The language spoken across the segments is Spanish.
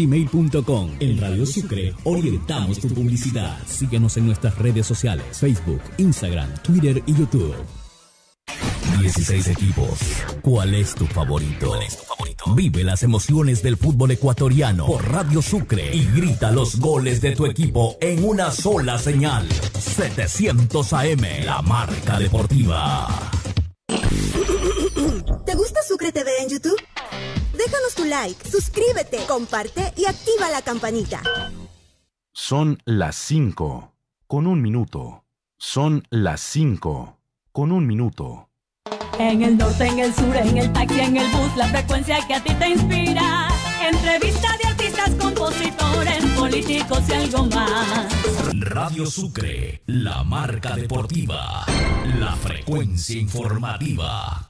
gmail.com. En Radio Sucre orientamos tu publicidad. Síguenos en nuestras redes sociales, Facebook, Instagram, Twitter y YouTube. 16 equipos. ¿Cuál es tu favorito? ¿Cuál es tu favorito? Vive las emociones del fútbol ecuatoriano por Radio Sucre y grita los goles de tu equipo en una sola señal. 700 AM, la marca deportiva. ¿Te gusta Sucre TV en YouTube? déjanos tu like, suscríbete, comparte y activa la campanita. Son las 5 con un minuto. Son las 5 con un minuto. En el norte, en el sur, en el taxi, en el bus, la frecuencia que a ti te inspira. Entrevista de artistas, compositores, políticos y algo más. Radio Sucre, la marca deportiva, la frecuencia informativa.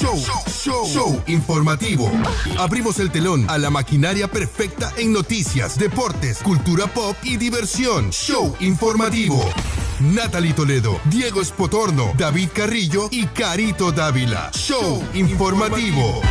Show, show, show informativo. Abrimos el telón a la maquinaria perfecta en noticias, deportes, cultura pop y diversión. Show informativo. Natalie Toledo, Diego Espotorno, David Carrillo y Carito Dávila. Show informativo.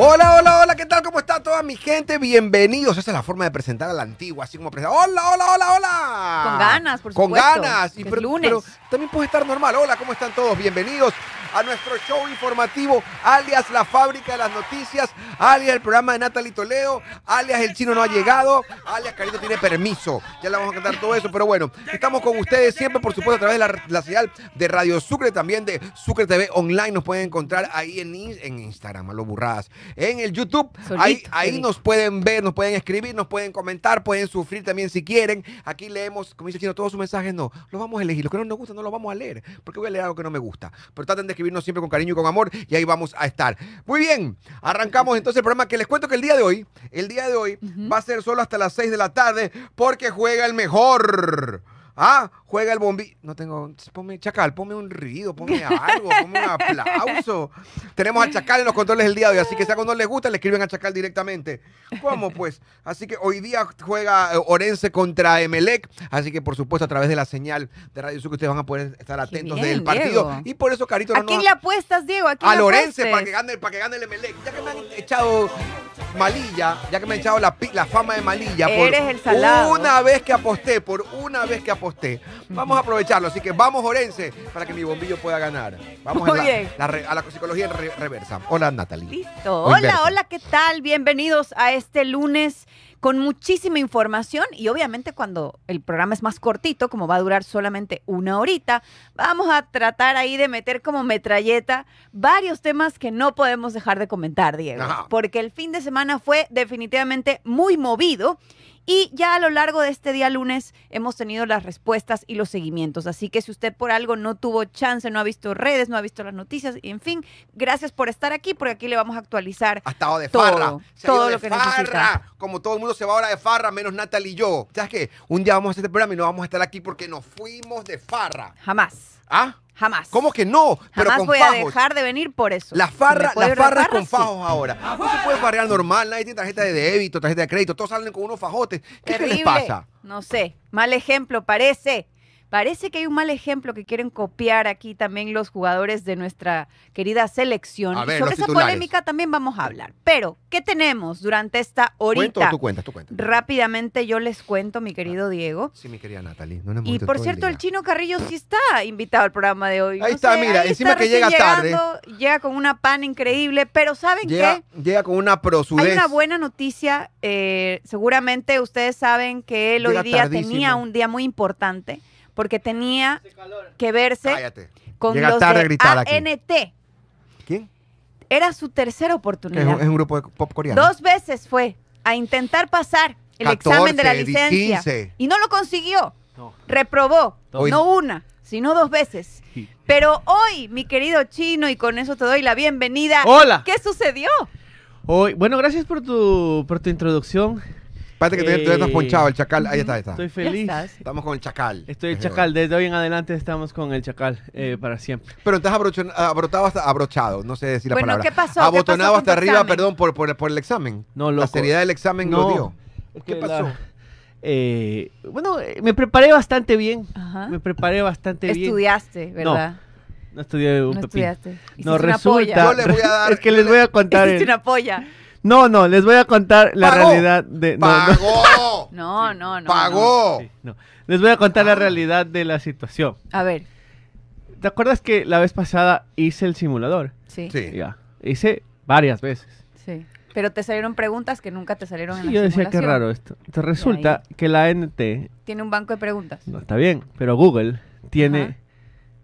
Hola, hola, hola, ¿qué tal? ¿Cómo está toda mi gente? Bienvenidos. Esa es la forma de presentar a la antigua, así como presentar. Hola, hola, hola, hola. Con ganas, por Con supuesto. Con ganas. Y, pero, lunes. También puede estar normal. Hola, ¿cómo están todos? Bienvenidos a nuestro show informativo, alias La Fábrica de las Noticias, alias el programa de Natalie Toledo, alias El Chino no ha llegado, alias Carito tiene permiso. Ya le vamos a cantar todo eso, pero bueno, estamos con ustedes siempre, por supuesto, a través de la, señal de Radio Sucre, también de Sucre TV Online. Nos pueden encontrar ahí en, en Instagram, los burradas, en el YouTube. ahí, ahí nos pueden ver, nos pueden escribir, nos pueden comentar, pueden sufrir también si quieren. Aquí leemos, como dice el Chino, todos sus mensajes, no, los vamos a elegir. Los que no nos gustan, no lo vamos a leer, porque voy a leer algo que no me gusta. Pero traten de escribirnos siempre con cariño y con amor y ahí vamos a estar. Muy bien, arrancamos entonces el programa que les cuento que el día de hoy, el día de hoy va a ser solo hasta las 6 de la tarde porque juega el mejor. Ah, juega el bombí. No tengo. Ponme, Chacal, ponme un ruido, ponme algo, ponme un aplauso. Tenemos a Chacal en los controles del día de hoy, así que si a no les gusta, le escriben a Chacal directamente. ¿Cómo pues? Así que hoy día juega eh, Orense contra Emelec, así que por supuesto a través de la señal de Radio Sur que ustedes van a poder estar atentos del partido. Y por eso, Carito, no ¿A quién le apuestas, Diego? ¿A, Lorense para que, gane, para que gane el Emelec. Ya que me han echado malilla, ya que me han echado la, la fama de malilla. Eres por el salado. Una vez que aposté, por una vez que aposté usted. Vamos a aprovecharlo. Así que vamos, Orense, para que mi bombillo pueda ganar. Vamos a, la, a la psicología en reversa. Hola, Natalie. Listo. hola, hola, ¿qué tal? Bienvenidos a este lunes con muchísima información y obviamente cuando el programa es más cortito, como va a durar solamente una horita, vamos a tratar ahí de meter como metralleta varios temas que no podemos dejar de comentar, Diego, porque el fin de semana fue definitivamente muy movido y ya a lo largo de este día lunes hemos tenido las respuestas y los seguimientos. Así que si usted por algo no tuvo chance, no ha visto redes, no ha visto las noticias, en fin, gracias por estar aquí, porque aquí le vamos a actualizar. Ha estado de todo, farra. todo lo que farra. Como todo el mundo se va ahora de farra, menos Natal y yo. ¿Sabes qué? Un día vamos a hacer este programa y no vamos a estar aquí porque nos fuimos de farra. Jamás. ¿Ah? Jamás. ¿Cómo que no? Jamás voy a dejar de venir por eso. Las farra, las farra con fajos ahora. No se puede farrear normal, nadie tiene tarjeta de débito, tarjeta de crédito, todos salen con unos fajotes. ¿Qué, ¿qué les pasa? No sé, mal ejemplo parece. Parece que hay un mal ejemplo que quieren copiar aquí también los jugadores de nuestra querida selección. Sobre esa polémica también vamos a hablar. Pero, ¿qué tenemos durante esta horita? Tú tú Rápidamente yo les cuento, mi querido ah, Diego. Sí, mi querida Natalie. y por cierto, el, Chino Carrillo sí está invitado al programa de hoy. Ahí está, mira, encima que llega tarde. Llega con una pan increíble, pero ¿saben qué? Llega con una prosudez. Hay una buena noticia. Eh, seguramente ustedes saben que él hoy día tenía un día muy importante porque tenía que verse con los de ANT. ¿Quién? Era su tercera oportunidad. es, un, grupo de pop coreano. Dos veces fue a intentar pasar el examen de la licencia y no lo consiguió. Reprobó, no una, sino dos veces. Pero hoy, mi querido chino, y con eso te doy la bienvenida. Hola. ¿Qué sucedió? Hoy, bueno, gracias por tu, por tu introducción. Espérate que te, has ya ponchado, el chacal. Ahí está, ahí está. Estoy feliz. Estamos con el chacal. Estoy el eh, chacal. Desde hoy en adelante estamos con el chacal eh, para siempre. Pero estás abrochado, abrochado, no sé decir la Bueno, palabra. ¿qué pasó? Abotonado hasta arriba, perdón, por, por, por el examen. No, La seriedad del examen lo No. dio. ¿Qué pasó? eh, bueno, eh, me preparé bastante bien. Ajá. Me preparé bastante bien. Estudiaste, ¿verdad? No estudié un No estudiaste. No, una polla. resulta. voy a dar- es que les voy a contar. Hiciste una polla. No, no, les voy a contar la realidad de. No, Pagó. No, no, no. Pagó. Les voy a contar la ah. realidad de la situación. A ver. ¿Te acuerdas que la vez pasada hice el simulador? Sí. Sí. Ya. Hice varias veces. Sí. Pero te salieron preguntas que nunca te salieron en yo decía que raro esto. Entonces resulta que la NT Tiene un banco de preguntas. no está bien, pero Google tiene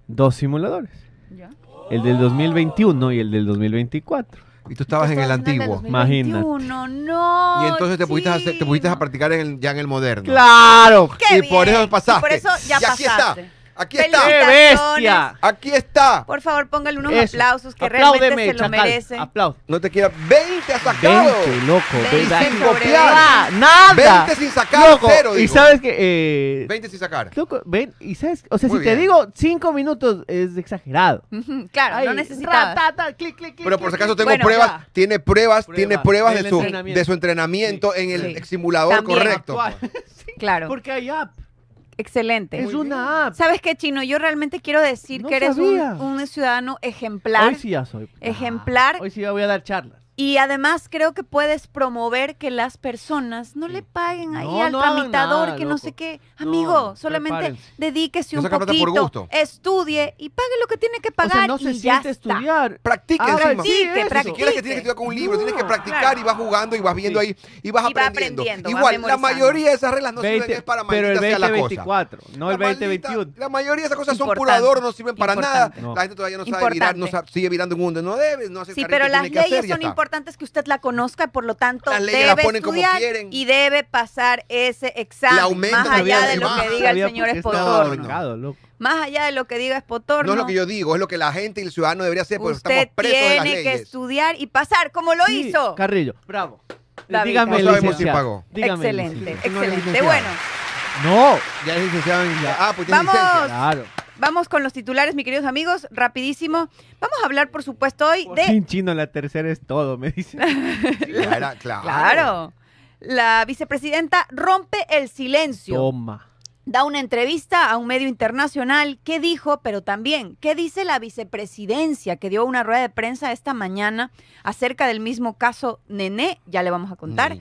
dos simuladores, ¿Ya? el del 2021 y el del 2024 y tú estabas en el antiguo. Imagínate. Y entonces te pudiste, te pudiste a practicar ya en el moderno. Claro. y por eso pasaste. Y aquí está. Aquí está. ¡Qué bestia! Aquí está. Por favor, póngale unos aplausos que realmente se lo merecen. Aplausos. No te quieras! 20 ha sacado. 20, loco. 20 sin ah, Nada. 20 sin sacar. Cero, Y sabes que. Eh, 20 sin sacar. y sabes. O sea, si te digo 5 minutos es exagerado. Claro, no necesitas. Pero por si acaso tengo pruebas, tiene pruebas, tiene pruebas de su, entrenamiento. en el simulador correcto. Claro. Porque hay app. Excelente. Es una ¿Sabes qué, Chino? Yo realmente quiero decir que eres un, un ciudadano ejemplar. Hoy sí ya soy. Ejemplar. Hoy sí ya voy a dar charlas. Y además creo que puedes promover que las personas no le paguen ahí al tramitador, que no sé qué. Amigo, solamente dedíquese un poquito, estudie y pague lo que tiene que pagar. O no se y ya estudiar. Practique, Practique, Si quieres que tienes que estudiar con un libro, tienes que practicar y vas jugando y vas viendo ahí y vas aprendiendo. Igual, la mayoría de esas reglas no sirven para maldita pero el la No el 2021. La mayoría de esas cosas son pulador no sirven para nada. La gente todavía no sabe mirar sigue mirando en mundo. No debe, no hace Sí, pero las leyes son importantes importante es que usted la conozca y por lo tanto debe estudiar y debe pasar ese examen. más allá de lo que diga el señor Espotorno. Más allá de lo que diga Espotorno. No es lo que yo digo, es lo que la gente y el ciudadano debería hacer porque estamos presos de tiene que estudiar y pasar como lo hizo. Carrillo, bravo. Eh, dígame, no sabemos si pagó. excelente, excelente. Bueno. No, ya es licenciado en... Ah, pues tiene Vamos. Claro. Vamos con los titulares, mis queridos amigos, rapidísimo. Vamos a hablar, por supuesto, hoy de... En chino la tercera es todo, me dicen. claro, claro. La vicepresidenta rompe el silencio. Toma. Da una entrevista a un medio internacional. ¿Qué dijo? Pero también, ¿qué dice la vicepresidencia que dio una rueda de prensa esta mañana acerca del mismo caso Nené? Ya le vamos a contar.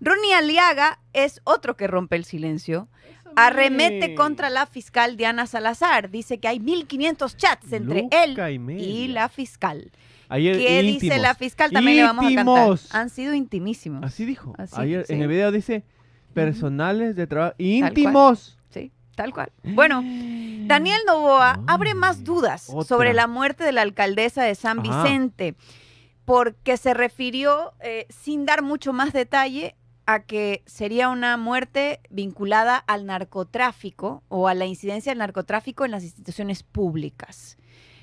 Ronnie Aliaga es otro que rompe el silencio Arremete contra la fiscal Diana Salazar. Dice que hay 1.500 chats entre él y, la fiscal. ¿Qué dice la fiscal? También le vamos a cantar. Han sido intimísimos. Así dijo. en el video dice personales de trabajo íntimos. Sí, tal cual. Bueno, Daniel Novoa ah. abre más dudas sobre la muerte de la alcaldesa de San Vicente. porque se refirió, eh, sin dar mucho más detalle, a que sería una muerte vinculada al narcotráfico o a la incidencia del narcotráfico en las instituciones públicas.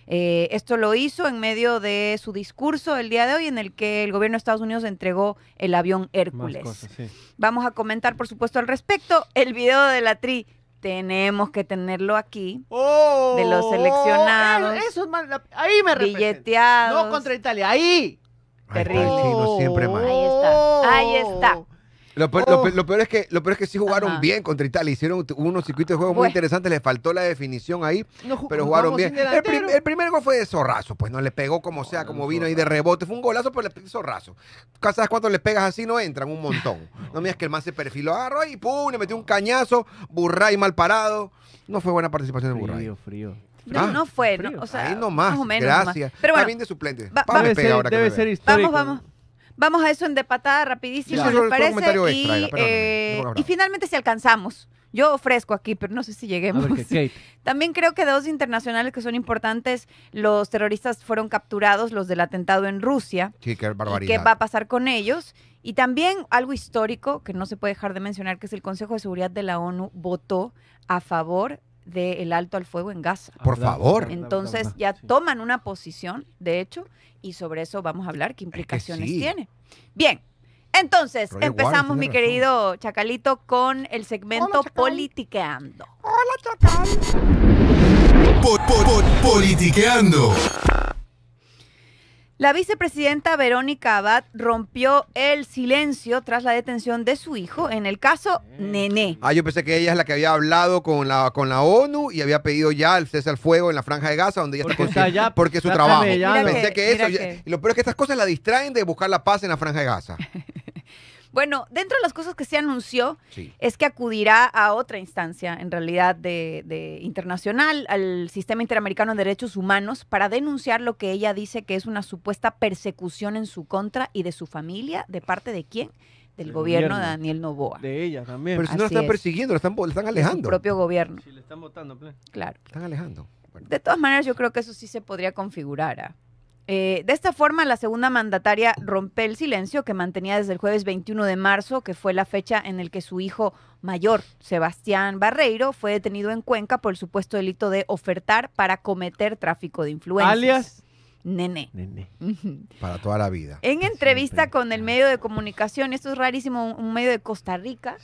Eh, esto lo hizo en medio de su discurso el día de hoy en el que el gobierno de Estados Unidos entregó el avión Hércules. Vamos a comentar, por supuesto, al respecto el video de la tri. Tenemos que tenerlo aquí. Oh, de los seleccionados. ahí me Billeteados. No contra Italia, ahí. Terrible. siempre Ahí está. Ahí está. Oh. Lo peor, es que lo peor es que sí jugaron bien contra Italia, hicieron unos circuitos de juego muy pues interesantes, les faltó la definición ahí, pero jugaron bien. El, primer gol fue de zorrazo, pues no le pegó como sea, como vino ahí de rebote, fue un golazo, pero le pegó zorrazo. ¿Sabes cuánto le pegas así? No entran un montón. No miras que el más se perfiló, agarró y pum, le metió un cañazo, Burray mal parado. No fue buena participación de Burray. Frío, frío. No, ah, no fue, no, o sea, más o menos. Gracias. Pero bueno, de suplente. debe, ser, Vamos, vamos. Vamos a eso en de patada rapidísimo, parece? Eh, y, finalmente si alcanzamos. Yo ofrezco aquí, pero no sé si lleguemos. También creo que dos internacionales que son importantes, los terroristas fueron capturados, los del atentado en Rusia. Sí, qué barbaridad. ¿Qué va a pasar con ellos? Y también algo histórico que no se puede dejar de mencionar, que es el Consejo de Seguridad de la ONU votó a favor del El alto al fuego en Gaza. Por favor. Entonces ya toman una posición, de hecho, y sobre eso vamos a hablar, qué implicaciones tiene. Bien, entonces empezamos, mi querido Chacalito, con el segmento Politiqueando. Hola, Chacal. politiqueando. La vicepresidenta Verónica Abad rompió el silencio tras la detención de su hijo, en el caso mm. Nené. Ah, yo pensé que ella es la que había hablado con la, con la ONU y había pedido ya el cese al fuego en la franja de Gaza, donde ella porque está, porque su trabajo. Pensé que, eso. lo peor es que estas cosas la distraen de buscar la paz en la franja de Gaza. Bueno, dentro de las cosas que se anunció es que acudirá a otra instancia, en realidad, de, internacional, al Sistema Interamericano de Derechos Humanos, para denunciar lo que ella dice que es una supuesta persecución en su contra y de su familia, de parte de quién? Del gobierno, de Daniel Novoa. De ella también. Pero si no la están persiguiendo, la están, alejando. su propio gobierno. Si le están votando, pues. Claro. Están alejando. De todas maneras, yo creo que eso sí se podría configurar. ¿ah? Eh, de esta forma, la segunda mandataria rompe el silencio que mantenía desde el jueves 21 de marzo, que fue la fecha en el que su hijo mayor, Sebastián Barreiro, fue detenido en Cuenca por el supuesto delito de ofertar para cometer tráfico de influencias. Alias. Nene. Para toda la vida. En entrevista con el medio de comunicación, esto es rarísimo, un medio de Costa Rica.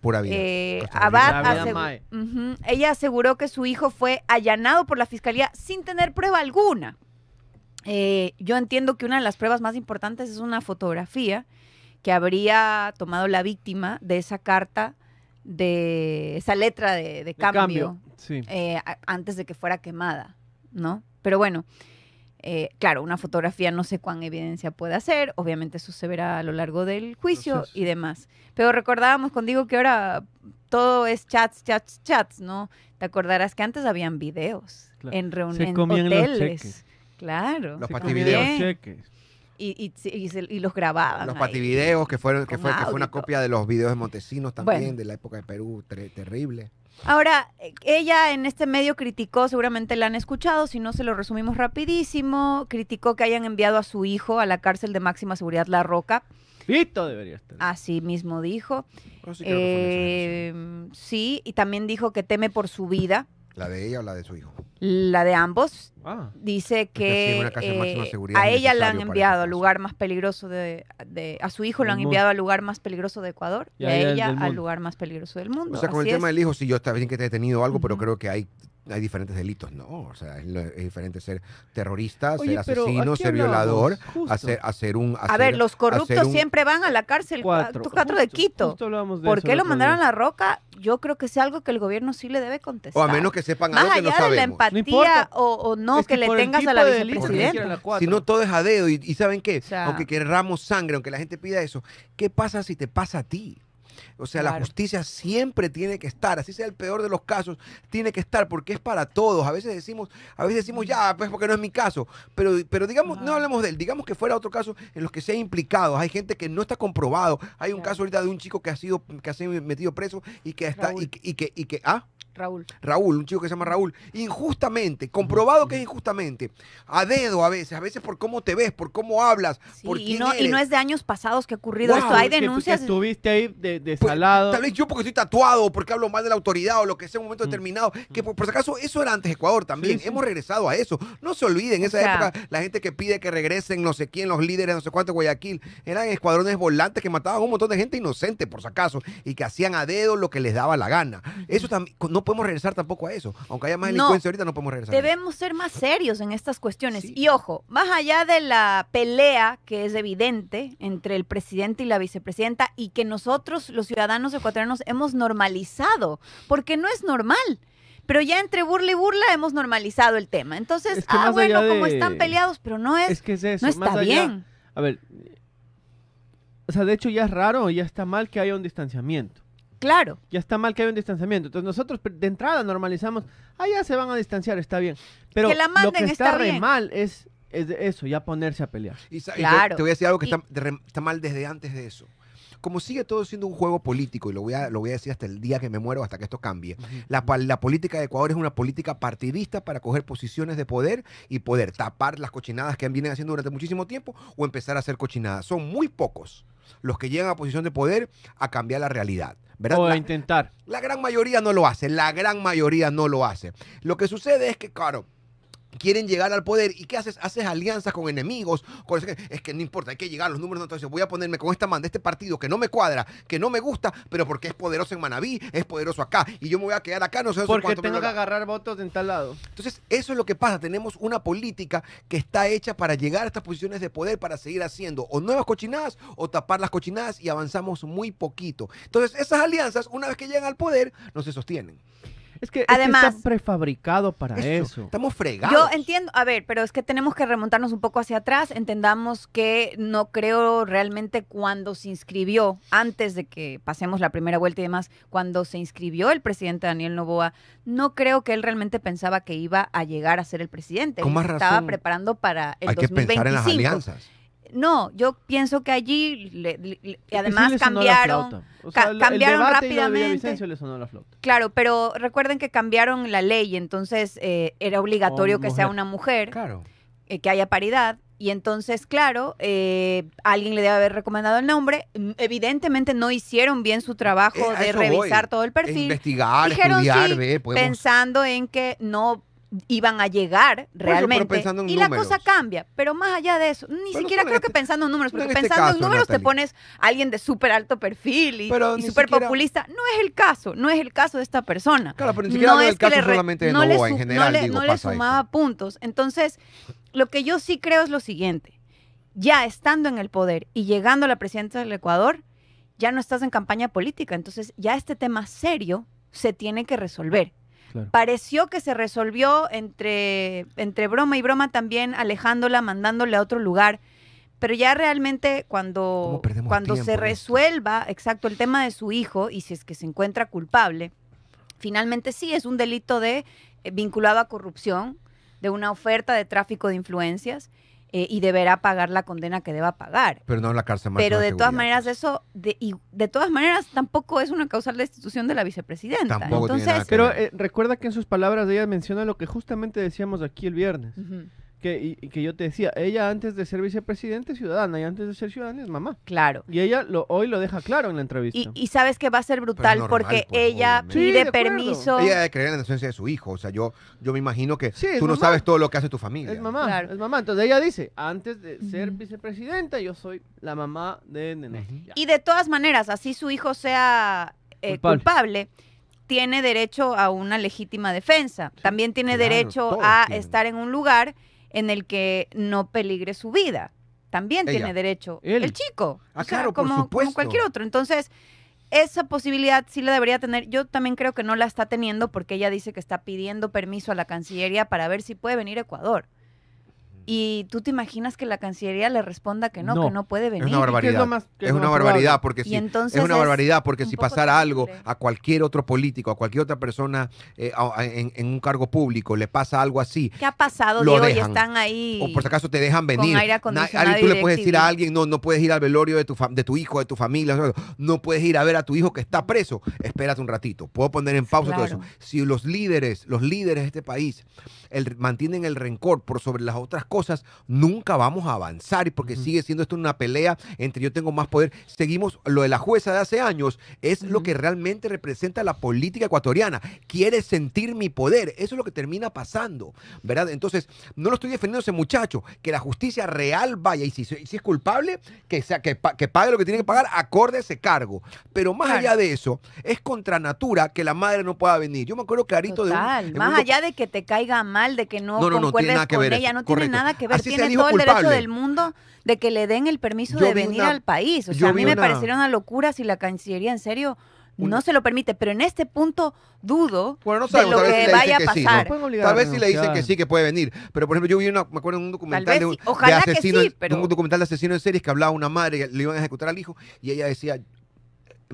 pura vida. Eh, Abad ella aseguró que su hijo fue allanado por la fiscalía sin tener prueba alguna. Eh, yo entiendo que una de las pruebas más importantes es una fotografía que habría tomado la víctima de esa carta, de esa letra de, cambio, eh, antes de que fuera quemada, ¿no? Pero bueno, eh, claro, una fotografía no sé cuán evidencia puede hacer, obviamente eso se verá a lo largo del juicio y demás. Pero recordábamos contigo que ahora todo es chats, chats, chats, ¿no? Te acordarás que antes habían videos en reuniones, hoteles. Claro. Los pativideos. Y, los grababan. Los pativideos, que, fueron, que, fue, una copia de los videos de Montesinos también, de la época de Perú, terrible. Ahora, ella en este medio criticó, seguramente la han escuchado, si no se lo resumimos rapidísimo, criticó que hayan enviado a su hijo a la cárcel de máxima seguridad La Roca. Listo debería estar. Así mismo dijo. Sí, em, sí, y también dijo que teme por su vida, ¿La de ella o la de su hijo? La de ambos. Ah. dice que eh, a ella la han enviado este al lugar más peligroso de, a su hijo lo han enviado al lugar más peligroso de Ecuador y, a ella al lugar más peligroso del mundo. O sea, con el tema del hijo sí yo está bien que te he tenido algo, pero creo que hay hay diferentes delitos, ¿no? O sea, es, diferente ser terrorista, ser asesino, ser violador, hacer, hacer un... a ver, los corruptos siempre van a la cárcel, cuatro, cuatro de Quito. ¿Por qué lo mandaron a la roca? Yo creo que es algo que el gobierno sí le debe contestar. O a menos que sepan Más algo allá que no de la empatía o, no, que, le tengas a la vicepresidenta. Si no, todo es a ¿Y, saben qué? aunque querramos sangre, aunque la gente pida eso, ¿qué pasa si te pasa a ti? O sea, la justicia siempre tiene que estar, así sea el peor de los casos, tiene que estar porque es para todos. A veces decimos, a veces decimos, ya, pues porque no es mi caso, pero, pero digamos, no hablemos de él, digamos que fuera otro caso en los que se ha implicado, hay gente que no está comprobado, hay un caso ahorita de un chico que ha sido, que ha sido metido preso y que está, y, que, ah. Raúl. Raúl, un chico que se llama Raúl. Injustamente, comprobado que es injustamente. A dedo a veces, a veces por cómo te ves, por cómo hablas, por quién y no, Y no es de años pasados que ha ocurrido esto. Hay denuncias. estuviste ahí de, pues, tal vez yo porque estoy tatuado, porque hablo mal de la autoridad o lo que sea en un momento mm. determinado. Que mm. por, si acaso eso era antes Ecuador también. Hemos regresado a eso. No se olviden, en esa época la gente que pide que regresen no sé quién, los líderes, no sé cuánto, Guayaquil, eran escuadrones volantes que mataban a un montón de gente inocente, por si acaso, y que hacían a dedo lo que les daba la gana. Eso también, podemos regresar tampoco a eso. Aunque haya más delincuencia ahorita, no podemos regresar. Debemos ser más serios en estas cuestiones. Y ojo, más allá de la pelea que es evidente entre el presidente y la vicepresidenta y que nosotros, los ciudadanos ecuatorianos, hemos normalizado, porque no es normal pero ya entre burla y burla hemos normalizado el tema. Entonces, ah, bueno, como están peleados, pero no es, que eso. no está bien. A ver, o sea, de hecho ya es raro, ya está mal que haya un distanciamiento. Claro. Ya está mal que haya un distanciamiento. Entonces nosotros de entrada normalizamos, ah, ya se van a distanciar, está bien. Pero lo que está, re mal es, eso, ya ponerse a pelear. Y, te voy a decir algo que está, mal desde antes de eso como sigue todo siendo un juego político, y lo voy a, lo voy a decir hasta el día que me muero, hasta que esto cambie, la, política de Ecuador es una política partidista para coger posiciones de poder y poder tapar las cochinadas que han vienen haciendo durante muchísimo tiempo o empezar a hacer cochinadas. Son muy pocos los que llegan a posición de poder a cambiar la realidad. O intentar. La gran mayoría no lo hace, la gran mayoría no lo hace. Lo que sucede es que, claro, quieren llegar al poder. ¿Y qué haces? Haces alianzas con enemigos. Con... Es que no importa, hay que llegar los números. Entonces voy a ponerme con esta man de este partido que no me cuadra, que no me gusta, pero porque es poderoso en Manabí es poderoso acá. Y yo me voy a quedar acá, no sé Porque cuánto tengo que agarrar votos en tal lado. Entonces, eso es lo que pasa. Tenemos una política que está hecha para llegar a estas posiciones de poder, para seguir haciendo o nuevas cochinadas o tapar las cochinadas y avanzamos muy poquito. Entonces, esas alianzas, una vez que llegan al poder, no se sostienen. Es que, Además, está prefabricado para eso, Estamos fregados. Yo entiendo, a ver, pero es que tenemos que remontarnos un poco hacia atrás. Entendamos que no creo realmente cuando se inscribió, antes de que pasemos la primera vuelta y demás, cuando se inscribió el presidente Daniel Novoa, no creo que él realmente pensaba que iba a llegar a ser el presidente. ¿Cómo más razón? estaba preparando para el Hay 2025. que las alianzas. No, yo pienso que allí, además cambiaron cambiaron rápidamente. le sonó la Claro, pero recuerden que cambiaron la ley, entonces eh, era obligatorio que sea una mujer, eh, que haya paridad. Y entonces, claro, eh, alguien le debe haber recomendado el nombre. Mm, evidentemente no hicieron bien su trabajo de revisar todo el e perfil. Investigar, Dijeron pensando en que no iban a llegar realmente. y la cosa cambia, pero más allá de eso, ni siquiera creo que este, pensando en números, porque este pensando en números te pones a alguien de súper alto perfil y, super súper populista. No es el caso, no es el caso de esta persona. no es le sumaba puntos. Entonces, lo que yo sí creo es lo siguiente. Ya estando en el poder y llegando a la presidencia del Ecuador, ya no estás en campaña política. Entonces, ya este tema serio se tiene que resolver. Pareció que se resolvió entre, entre broma y broma también alejándola, mandándole a otro lugar. Pero ya realmente cuando, cuando se resuelva, exacto, el tema de su hijo y si es que se encuentra culpable, finalmente sí es un delito de eh, vinculado a corrupción, de una oferta de tráfico de influencias. Eh, y deberá pagar la condena que deba pagar. Pero no la cárcel Pero de, todas maneras eso, de, y de todas maneras tampoco es una causal de destitución de la vicepresidenta. Entonces, pero eh, recuerda que en sus palabras ella menciona lo que justamente decíamos aquí el viernes que, yo te decía, ella antes de ser vicepresidente ciudadana y antes de ser ciudadana es mamá. Claro. Y ella hoy lo deja claro en la entrevista. Y, sabes que va a ser brutal porque pues, ella pide permiso. Ella debe en la inocencia de su hijo. O sea, yo, yo me imagino que tú no sabes todo lo que hace tu familia. Es mamá, Entonces ella dice, antes de ser vicepresidenta yo soy la mamá de Nene. Y de todas maneras, así su hijo sea eh, culpable, tiene derecho a una legítima defensa. También tiene derecho a estar en un lugar en el que no peligre su vida. También tiene derecho. El chico. Ah, claro, como, como cualquier otro. Entonces, esa posibilidad sí la debería tener. Yo también creo que no la está teniendo porque ella dice que está pidiendo permiso a la Cancillería para ver si puede venir a Ecuador. Y tú te imaginas que la Cancillería le responda que no, que no puede venir. Es una barbaridad. Es, una barbaridad porque si, es una barbaridad porque si pasara algo a cualquier otro político, a cualquier otra persona eh, en, un cargo público, le pasa algo así. ¿Qué ha pasado, Diego? Y están ahí. O por si acaso te dejan venir. Con tú le puedes decir a alguien, no, no puedes ir al velorio de tu, de tu hijo, de tu familia, no puedes ir a ver a tu hijo que está preso. Espérate un ratito. Puedo poner en pausa todo eso. Si los líderes, los líderes de este país mantienen el rencor por sobre las otras cosas, nunca vamos a avanzar y porque sigue siendo esto una pelea entre yo tengo más poder. Seguimos lo de la jueza de hace años, es lo que realmente representa la política ecuatoriana. Quiere sentir mi poder, eso es lo que termina pasando, ¿verdad? Entonces, no lo estoy defendiendo ese muchacho, que la justicia real vaya y si, es culpable, que, sea, que, pague lo que tiene que pagar acorde ese cargo. Pero más allá de eso, es contra natura que la madre no pueda venir. Yo me acuerdo clarito de un, Más allá de que te caiga mal, de que no, no, no, no tiene que ver ella, no tiene nada nada que ver. Tiene todo el derecho del mundo de que le den el permiso de venir al país. O sea, a mí me una, una locura si la Cancillería en serio no se lo permite. Pero en este punto dudo de lo que vaya a pasar. Tal vez si le dicen que sí, que puede venir. Pero, por ejemplo, yo vi, una, me acuerdo, en un documental de un, de asesino, un documental de en series que hablaba una madre, le iban a ejecutar al hijo, y ella decía,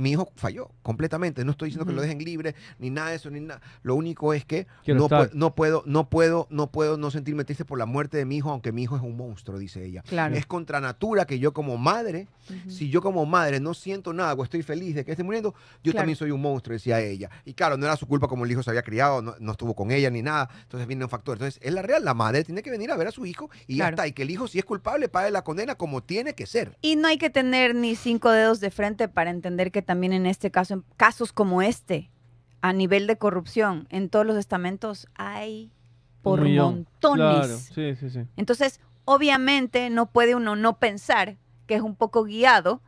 mi hijo falló completamente. No estoy diciendo que lo dejen libre, ni nada de eso, ni nada. Lo único es que no, no, puedo, no puedo, no puedo no sentirme triste por la muerte de mi hijo, aunque mi hijo es un monstruo, dice ella. Claro. Es contra natura que yo como madre, si yo como madre no siento nada o estoy feliz de que esté muriendo, yo también soy un monstruo, decía ella. Y claro, no era su culpa como el hijo se había criado, no, estuvo con ella ni nada. Entonces viene un factor. Entonces, es la real, la madre tiene que venir a ver a su hijo y ya está. Y que el hijo, si es culpable, pague la condena como tiene que ser. Y no hay que tener ni cinco dedos de frente para entender que también en este caso, en casos como este, a nivel de corrupción en todos los estamentos hay por montones. Entonces, obviamente no puede uno no pensar que es un poco guiado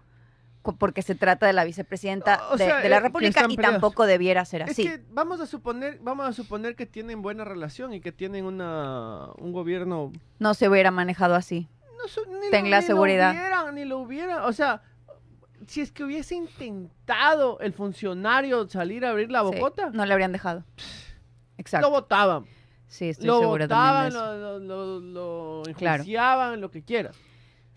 porque se trata de la vicepresidenta de, la eh, República y tampoco debiera ser así. vamos a suponer, vamos a suponer que tienen buena relación y que tienen una un gobierno no se hubiera manejado así. No, ni la ni Lo hubiera ni lo o sea, si es que hubiese intentado el funcionario salir a abrir la bocota, no le habrían dejado. Exacto. Lo votaban. Sí, lo segura Lo, lo que quieras.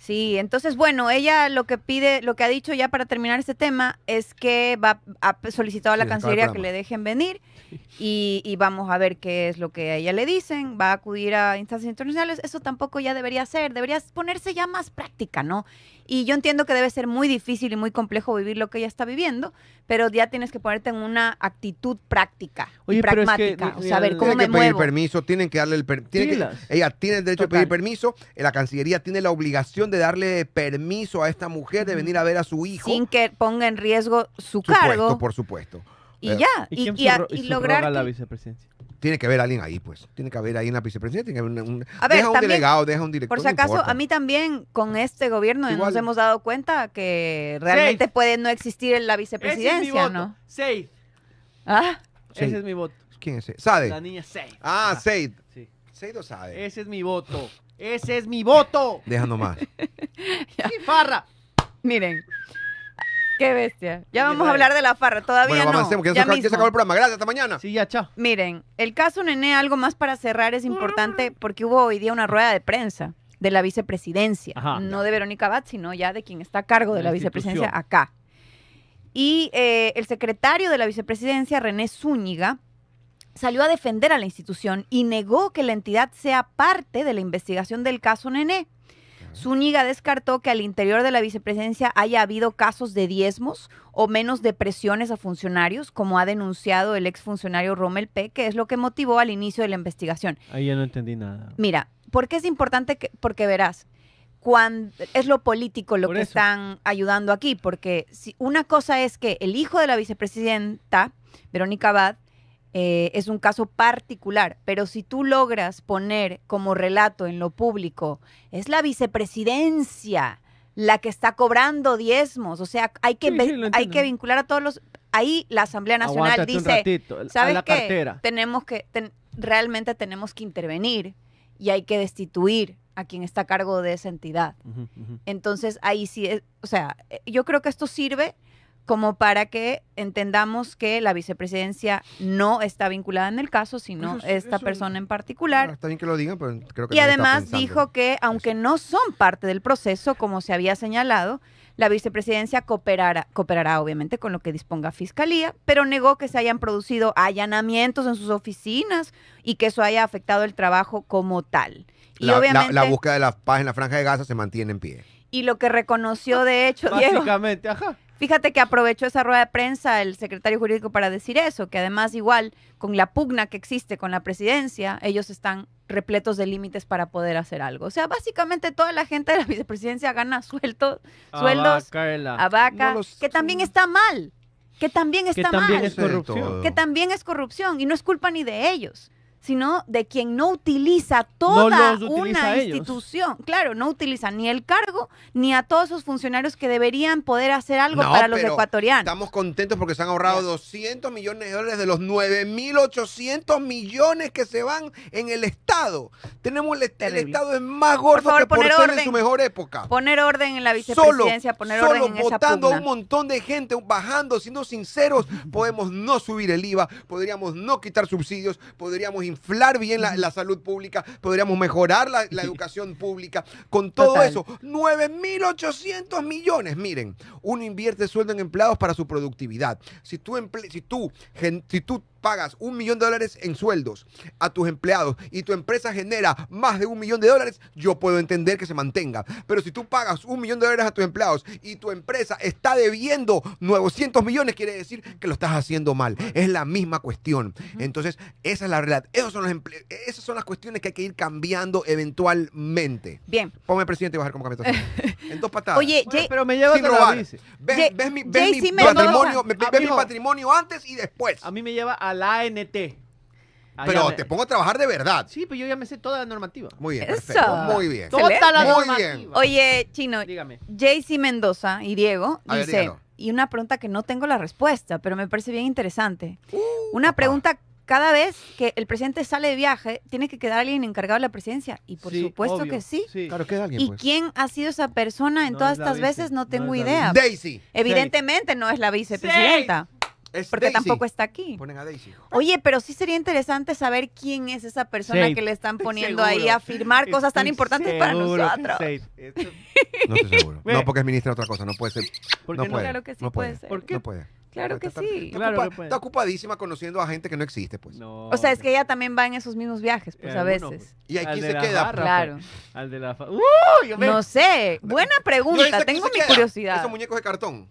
Sí, entonces bueno, ella lo que pide, lo que ha dicho ya para terminar este tema es que va, ha solicitado a la Cancillería que le dejen venir y, vamos a ver qué es lo que a ella le dicen, va a acudir a instancias internacionales, eso tampoco ya debería ser, debería ponerse ya más práctica, ¿no? Y yo entiendo que debe ser muy difícil y muy complejo vivir lo que ella está viviendo, pero ya tienes que ponerte en una actitud práctica pragmática, o sea, ver cómo me que pedir permiso, tienen que darle el permiso, ella tiene el derecho de pedir permiso, la Cancillería tiene la obligación de darle permiso a esta mujer de venir a ver a su hijo. Sin que ponga en riesgo su, cargo. por supuesto. Y eh, ya, y, y, lograr... la vicepresidencia? Tiene que haber alguien ahí, pues. Tiene que haber ahí en la vicepresidencia. Tiene que haber un, deja un delegado, deja un director. Por si acaso, a mí también, con este gobierno, nos hemos dado cuenta que realmente puede no existir en la vicepresidencia, ¿no? ¿Ah? Ese es mi voto. ¿Quién es ese? Sade. La niña ah, Seid! Ah, Seid. Seid o Ese es mi voto. Ese es mi voto. dejando más. Y farra. Miren. Qué bestia. Ya vamos a hablar de la farra. Todavía Bueno, no. ya, se, acabó el programa. Gracias, hasta mañana. Sí, ya, chao. Miren, el caso Nene, algo más para cerrar, es importante porque hubo hoy día una rueda de prensa de la vicepresidencia, no de Verónica Bat, sino ya de quien está a cargo de La vicepresidencia acá. Y eh, el secretario de la vicepresidencia, René Zúñiga, salió a defender a la institución y negó que la entidad sea parte de la investigación del caso Nené. Zúñiga descartó que al interior de la vicepresidencia haya habido casos de diezmos o menos de presiones a funcionarios, como ha denunciado el exfuncionario Rommel P., que es lo que motivó al inicio de la investigación. Ahí ya no entendí nada. Mira, ¿por qué es importante? Que, porque verás, cuando, es lo político lo que están ayudando aquí, porque si, una cosa es que el hijo de la vicepresidenta, Verónica Abad, eh, es un caso particular, pero si tú logras poner como relato en lo público, es la vicepresidencia la que está cobrando diezmos, o sea, hay que, hay que vincular a todos los... Ahí la Asamblea Nacional dice, ratito, la qué? Tenemos que, realmente tenemos que intervenir y hay que destituir a quien está a cargo de esa entidad. Entonces, ahí sí, eh, o sea, eh, yo creo que esto sirve como para que entendamos que la vicepresidencia no está vinculada en el caso, sino esta persona en particular. está bien que lo digan, pero creo que... Y además dijo que, aunque no son parte del proceso, como se había señalado, la vicepresidencia cooperará, cooperará obviamente con lo que disponga Fiscalía, pero negó que se hayan producido allanamientos en sus oficinas y que eso haya afectado el trabajo como tal. Y la, obviamente, la, búsqueda de la paz en la franja de Gaza se mantiene en pie. Y lo que reconoció, de hecho, básicamente, ajá. Fíjate que aprovechó esa rueda de prensa el secretario jurídico para decir eso, que además igual con la pugna que existe con la presidencia, ellos están repletos de límites para poder hacer algo. O sea, básicamente toda la gente de la vicepresidencia gana suelto, sueldos a vaca, que también está mal, que también está que también mal, es corrupción. que también es corrupción y no es culpa ni de ellos sino de quien no utiliza toda una institución. Claro, no utiliza ni el cargo ni a todos sus funcionarios que deberían poder hacer algo para los ecuatorianos. Estamos contentos porque se han ahorrado 200 millones de dólares de los 9.800 millones que se van en el Estado. Tenemos el, Estado es más gordo que por ser en su mejor época. Poner orden en la vicepresidencia, poner orden en votando a un montón de gente, bajando, siendo sinceros, podemos no subir el IVA, podríamos no quitar subsidios, podríamos inflar bien la, salud pública, podríamos mejorar la, educación pública. Con todo eso, 9.800 millones. Miren, uno invierte sueldo en empleados para su productividad. Si tú, si tú, si tú pagas un millón de dólares en sueldos a tus empleados y tu empresa genera más de un millón de dólares, yo puedo entender que se mantenga. Pero si tú pagas un millón de dólares a tus empleados y tu empresa está debiendo 900 millones, quiere decir que lo estás haciendo mal. Es la misma cuestión. Entonces, esa es la realidad. Esos son esas son las cuestiones que hay que ir cambiando eventualmente. Bien. Ponme presidente y bajar como camioneta. en dos patadas. Oye, pero me lleva a patrimonio, ves mi patrimonio antes y después. A mí me lleva a la ANT. Pero te pongo a trabajar de verdad. Sí, pues yo ya me sé toda la normativa. Muy bien, perfecto. Muy bien. Muy bien. Oye, Chino, Dígame. JC Mendoza y Diego dice, y una pregunta que no tengo la respuesta, pero me parece bien interesante. Uh, una pregunta, cada vez que el presidente sale de viaje, tiene que quedar alguien encargado de la presidencia. Y por supuesto que sí. Claro, queda alguien, ¿Y pues. quién ha sido esa persona en todas estas veces? no tengo idea. Daisy. Evidentemente no es la vicepresidenta porque tampoco está aquí. Oye, pero sí sería interesante saber quién es esa persona que le están poniendo ahí a firmar cosas tan importantes para nosotros. No estoy seguro. No, porque es ministra de otra cosa. No puede ser. no, Claro que sí puede. ser. puede. Claro que sí. Está, ocupadísima conociendo a gente que no existe, pues. O sea, es que ella también va en esos mismos viajes, pues a veces. Pues. Y aquí se queda. Pues. Claro. Al de la. Yo No sé. Buena pregunta. Tengo mi curiosidad. Esos muñecos de cartón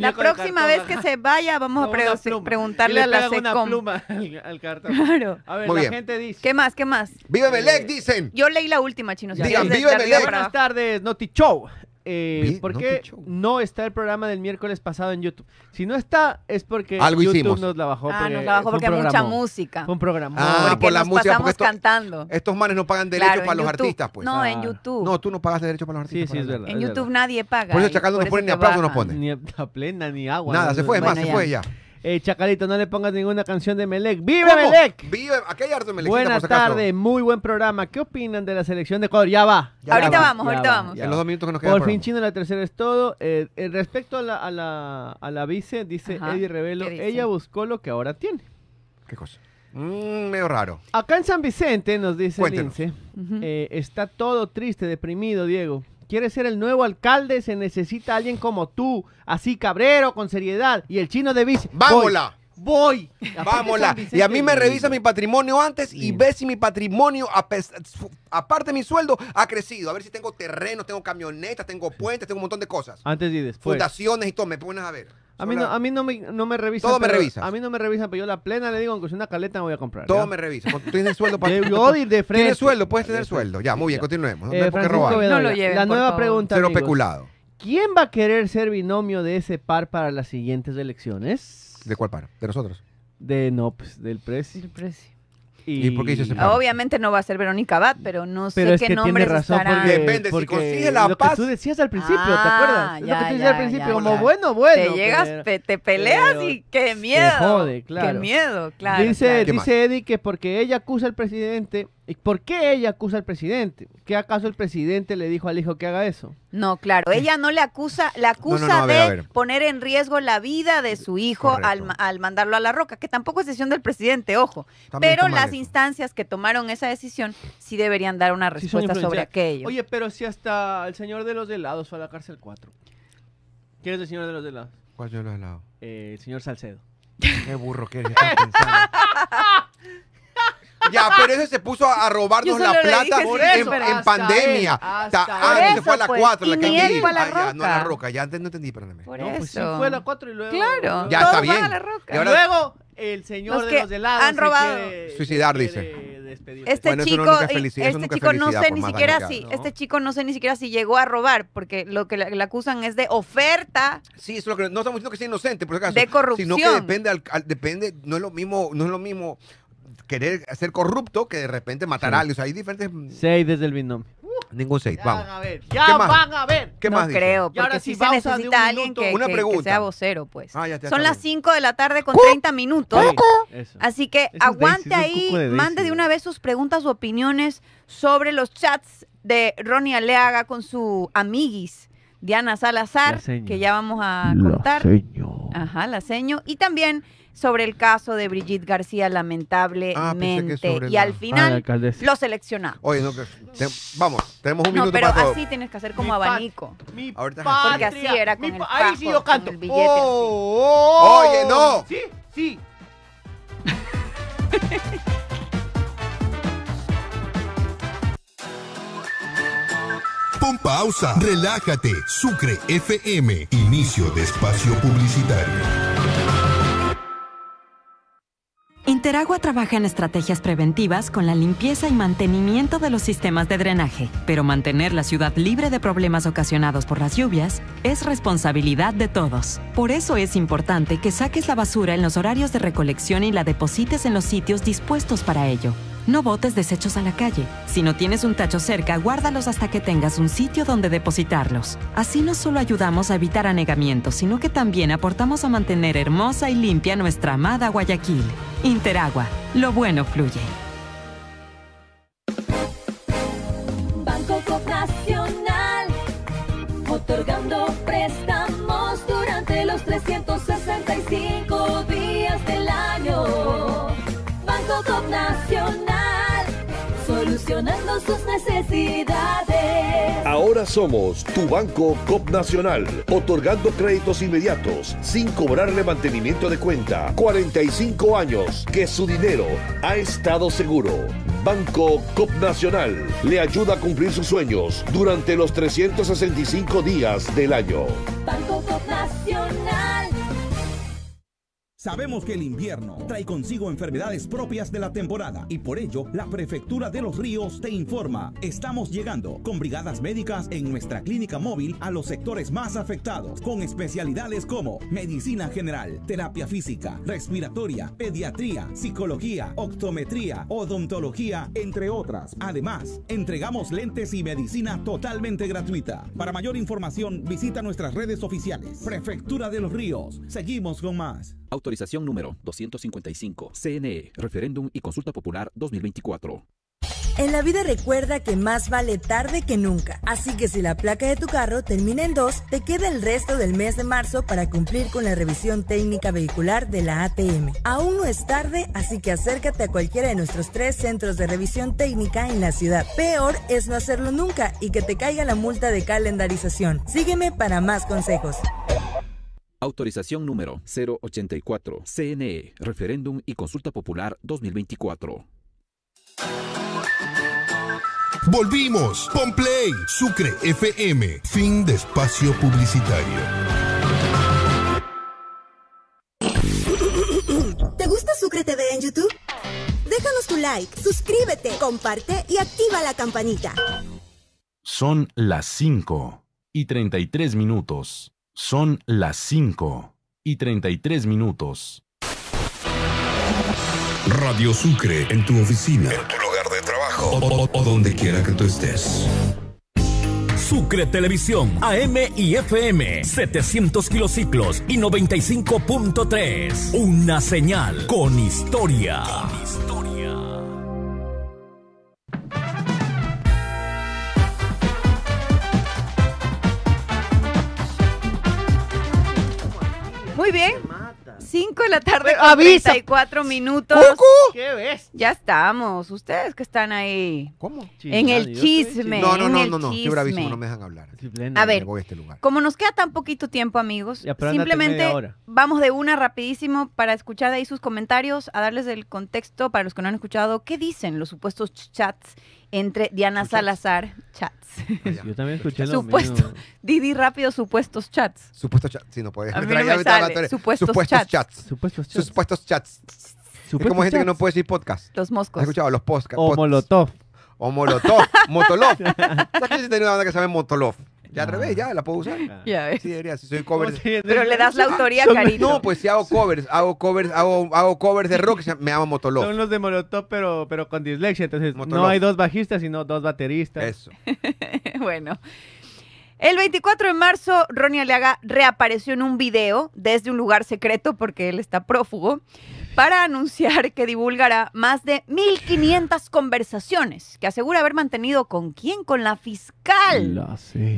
la próxima vez que se vaya vamos a preguntarle a la SECOM. al, Claro. A ver, la gente dice. ¿Qué más? ¿Qué más? Vive eh, Belec! Dicen. Yo leí la última, Chino. Digan, Buenas tardes, Noti Show eh, ¿por qué no está el programa del miércoles pasado en YouTube? Si no está, es porque Algo YouTube hicimos. nos la bajó. Ah, eh, porque hay mucha música. un programa. Ah, porque por la música. cantando. Estos manes no pagan derechos para los artistas, pues. No, en YouTube. No, tú no pagas derechos para los artistas. Sí, sí, es verdad. En YouTube nadie paga. Por eso Chacal eh, no pone ni aplauso, no pone. Ni a plena, ni agua. Nada, se fue, es más, se fue ya. Eh, Chacalito, no le pongas ninguna canción de Melec. ¡Vive Melec! ¡Vive! Aquí hay harto Melec. Buenas tardes, muy buen programa. ¿Qué opinan de la selección de Ecuador? Ya va. ahorita vamos, ahorita vamos. En los dos minutos que nos quedan. Por fin, Chino, la tercera es todo. Eh, eh, respecto a la, a, la, a la vice, dice Eddie Revelo, ella buscó lo que ahora tiene. ¿Qué cosa? Mmm, medio raro. Acá en San Vicente, nos dice Lince, eh, está todo triste, deprimido, Diego quiere ser el nuevo alcalde, se necesita alguien como tú, así cabrero, con seriedad. Y el chino de bici. ¡Vámonos! voy. Vámonos. Y a mí me revisa mi patrimonio antes y ve si mi patrimonio, aparte de mi sueldo, ha crecido. A ver si tengo terrenos, tengo camionetas, tengo puentes, tengo un montón de cosas. Antes y después. Fundaciones y todo, me pones a ver. A mí, no, a mí no me, no me revisan. Todo me revisa. A mí no me revisan, pero yo la plena le digo, aunque sea una caleta, me voy a comprar. Todo me revisa. Tú tienes sueldo para. yo de frente. Tienes sueldo, puedes tener sueldo. Ya, muy bien, continuemos. No eh, robar. no lo lleven, La nueva pregunta. Cero peculado. ¿Quién va a querer ser binomio de ese par para las siguientes elecciones? ¿De cuál paro? ¿De nosotros? De no, pues del precio. Del precio. Y, por qué ese Obviamente no va a ser Verónica Bat, pero no sé es qué nombre nombres tiene Porque, Depende, si consigue la lo paz. Que tú decías al principio, ¿te ah, acuerdas? Ya, lo que tú decías al principio, como bueno, bueno. Te llegas, te peleas y qué miedo. jode, claro. Qué miedo, claro. Dice, claro. dice Eddie que porque ella acusa al presidente ¿Y por qué ella acusa al presidente? ¿Qué acaso el presidente le dijo al hijo que haga eso? No, claro, ella no le acusa, la acusa de poner en riesgo la vida de su hijo al, mandarlo a la roca, que tampoco es decisión del presidente, ojo. pero las instancias que tomaron esa decisión sí deberían dar una respuesta sobre aquello. Oye, pero si hasta el señor de los helados fue a la cárcel 4. ¿Quién es el señor de los helados? ¿Cuál de los helados? Eh, el señor Salcedo. Qué burro que eres, pensando. Ya, pero ese se puso a, robarnos la plata en, pandemia. ah, se fue a la 4, pues, la que ni fue a La ah, no, a la Roca. ya antes no entendí, perdóname. Por No, pues, fue a la 4 y luego. Claro. Ya está bien. a la roca. Y Luego, el señor Los de los delados han se robado. quiere- Suicidar, dice. Este chico, este chico no sé ni siquiera si, este chico no sé ni siquiera si llegó a robar, porque lo que le, acusan es de oferta. Sí, eso es lo que no estamos diciendo que sea inocente, por si acaso. De corrupción. Sino que depende, depende, no es lo mismo, no es lo mismo querer ser corrupto que de repente matar a alguien. O sea, hay diferentes. Mm, seis desde el binomio. Uh, ningún seis. Ya vamos. van a ver. Ya van a ver. ¿Qué no creo. Porque si se necesita alguien que, sea vocero, pues. Ah, Son las cinco de la tarde con 30 minutos. Así que aguante ahí. mande de una vez sus preguntas u opiniones sobre los chats de Ronnie Aleaga con su amiguis. Diana Salazar, que ya vamos a contar. seño. Ajá, la seño. Y también sobre el caso de Brigitte García, lamentablemente. Ah, y al ah, final lo selecciona. Oye, no, que vamos, tenemos un no, minuto pero así tienes que hacer como abanico. Ahorita porque así era con el pajo, sí yo canto. Billete, oh, oh. Oye, no. Sí, sí. Pon pausa, relájate. Sucre FM, inicio de espacio publicitario. Teragua trabaja en estrategias preventivas con la limpieza y mantenimiento de los sistemas de drenaje, pero mantener la ciudad libre de problemas ocasionados por las lluvias es responsabilidad de todos. Por eso es importante que saques la basura en los horarios de recolección y la deposites en los sitios dispuestos para ello. No botes desechos a la calle. Si no tienes un tacho cerca, guárdalos hasta que tengas un sitio donde depositarlos. Así no solo ayudamos a evitar anegamientos, sino que también aportamos a mantener hermosa y limpia nuestra amada Guayaquil. Interagua, lo bueno fluye. Banco Nacional, otorgando préstamos durante los 365 sus necesidades. Ahora somos tu banco COP Nacional, otorgando créditos inmediatos sin cobrarle mantenimiento de cuenta. 45 años que su dinero ha estado seguro. Banco COP Nacional le ayuda a cumplir sus sueños durante los 365 días del año. Banco COP Nacional. Sabemos que el invierno trae consigo enfermedades propias de la temporada y por ello la Prefectura de los Ríos te informa. Estamos llegando con brigadas médicas en nuestra clínica móvil a los sectores más afectados, con especialidades como medicina general, terapia física, respiratoria, pediatría, psicología, optometría, odontología, entre otras. Además, entregamos lentes y medicina totalmente gratuita. Para mayor información, visita nuestras redes oficiales. Prefectura de los Ríos. Seguimos con más. Autorización número 255. CNE. Referéndum y consulta popular 2024. En la vida recuerda que más vale tarde que nunca, así que si la placa de tu carro termina en 2, te queda el resto del mes de marzo para cumplir con la revisión técnica vehicular de la ATM. Aún no es tarde, así que acércate a cualquiera de nuestros tres centros de revisión técnica en la ciudad. Peor es no hacerlo nunca y que te caiga la multa de calendarización. Sígueme para más consejos. Autorización número 084. CNE, referéndum y consulta popular 2024. Volvimos. Play Sucre FM. Fin de espacio publicitario. ¿Te gusta Sucre TV en YouTube? Déjanos tu like, suscríbete, comparte y activa la campanita. Son las 5 y 33 minutos. Son las 5 y 33 minutos. Radio Sucre, en tu oficina, en tu lugar de trabajo o, donde quiera que tú estés. Sucre Televisión, AM y FM, 700 kilociclos y 95.3. Una señal Con historia. Muy bien. 5 de la tarde con y cuatro minutos. ¿Qué ves? Ya estamos. Ustedes que están ahí. ¿Cómo? en el chisme. No, no, no, no, Qué bravísimo, no me dejan hablar. a ver, este como nos queda tan poquito tiempo, amigos, simplemente vamos de una rapidísimo para escuchar ahí sus comentarios, a darles el contexto para los que no han escuchado. ¿Qué dicen los supuestos chats entre Diana Salazar chats. Ah, Yo también escuché los Supuesto, Didi rápido, supuestos chats. Supuestos chats, sí, no puedes. Supuestos, chats. Supuestos chats. Supuestos chats. Supuestos es como gente que no puede decir podcast. Los moscos. ¿Has escuchado? Los podcasts. O Molotov. O Molotov. Motolov. ¿Sabes que tiene una banda que se llama Motolov? Ya al revés, ya la puedo usar. Ah. Ya Sí, debería, si soy cover. Pero le das la autoría cariño No, pues si hago covers, hago covers, hago, hago covers de rock, me llamo Motolo. Son los de Molotov, pero, pero con dislexia. Entonces, no hay dos bajistas, sino dos bateristas. Eso. bueno. El 24 de marzo, Ronnie Aliaga reapareció en un video desde un lugar secreto porque él está prófugo para anunciar que divulgará más de 1.500 conversaciones que asegura haber mantenido con quién, con la fiscal,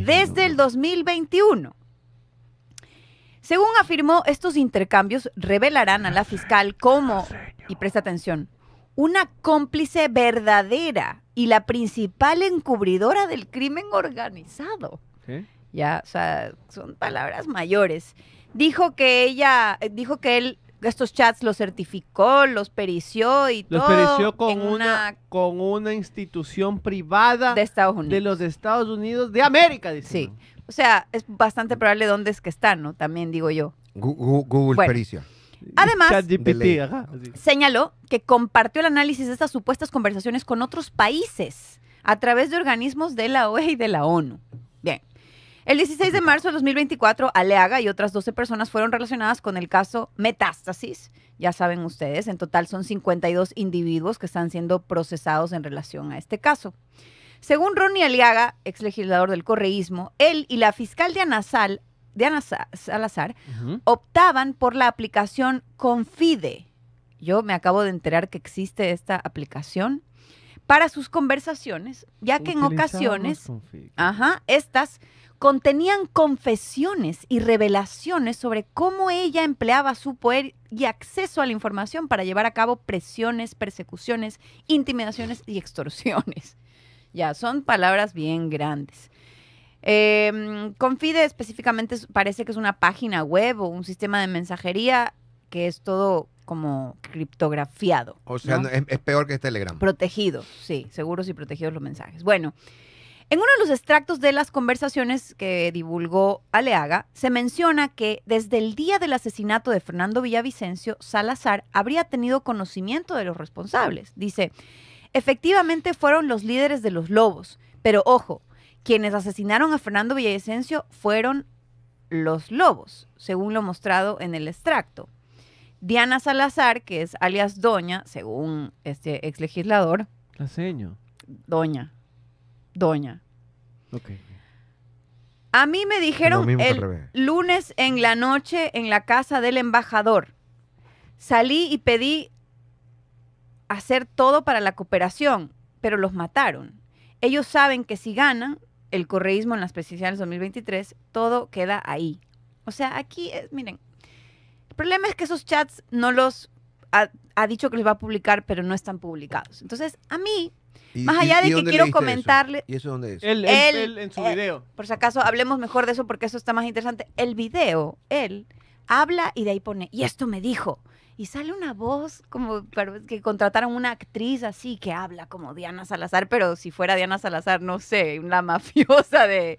desde el 2021. Según afirmó, estos intercambios revelarán a la fiscal como, y presta atención, una cómplice verdadera y la principal encubridora del crimen organizado. Ya, o sea, son palabras mayores. Dijo que ella, eh, dijo que él estos chats los certificó, los perició y todo. Los perició con una, con una institución privada de Estados De los Estados Unidos de América, dice. Sí. O sea, es bastante probable dónde es que están, ¿no? También digo yo. Google, pericia. Además, señaló que compartió el análisis de estas supuestas conversaciones con otros países a través de organismos de la OEA y de la ONU. Bien. El 16 de marzo de 2024, Aleaga y otras 12 personas fueron relacionadas con el caso Metástasis. Ya saben ustedes, en total son 52 individuos que están siendo procesados en relación a este caso. Según Ronnie Aliaga, ex legislador del correísmo, él y la fiscal de Anasal, Diana Salazar, optaban por la aplicación Confide. Yo me acabo de enterar que existe esta aplicación para sus conversaciones, ya que en ocasiones, ajá, estas contenían confesiones y revelaciones sobre cómo ella empleaba su poder y acceso a la información para llevar a cabo presiones, persecuciones, intimidaciones y extorsiones. Ya, son palabras bien grandes. Em, Confide específicamente parece que es una página web o un sistema de mensajería que es todo como criptografiado. O sea, es, es, peor que Telegram. Protegido, sí, seguros y protegidos los mensajes. Bueno, en uno de los extractos de las conversaciones que divulgó Aleaga, se menciona que desde el día del asesinato de Fernando Villavicencio, Salazar habría tenido conocimiento de los responsables. Dice, efectivamente fueron los líderes de los lobos, pero ojo, quienes asesinaron a Fernando Villavicencio fueron los lobos, según lo mostrado en el extracto. Diana Salazar, que es alias Doña, según este ex legislador. La Doña doña. A mí me dijeron el lunes en la noche en la casa del embajador. Salí y pedí hacer todo para la cooperación, pero los mataron. Ellos saben que si ganan el correísmo en las presidenciales 2023, todo queda ahí. O sea, aquí, es, miren, el problema es que esos chats no los ha, ha dicho que los va a publicar, pero no están publicados. Entonces, a mí más allá de que quiero comentarle. ¿Y eso dónde es? Él, en su eh, video. Por si acaso, hablemos mejor de eso porque eso está más interesante. El video, él habla y de ahí pone, y esto me dijo. Y sale una voz como que contrataron una actriz así que habla como Diana Salazar, pero si fuera Diana Salazar, no sé, una mafiosa de,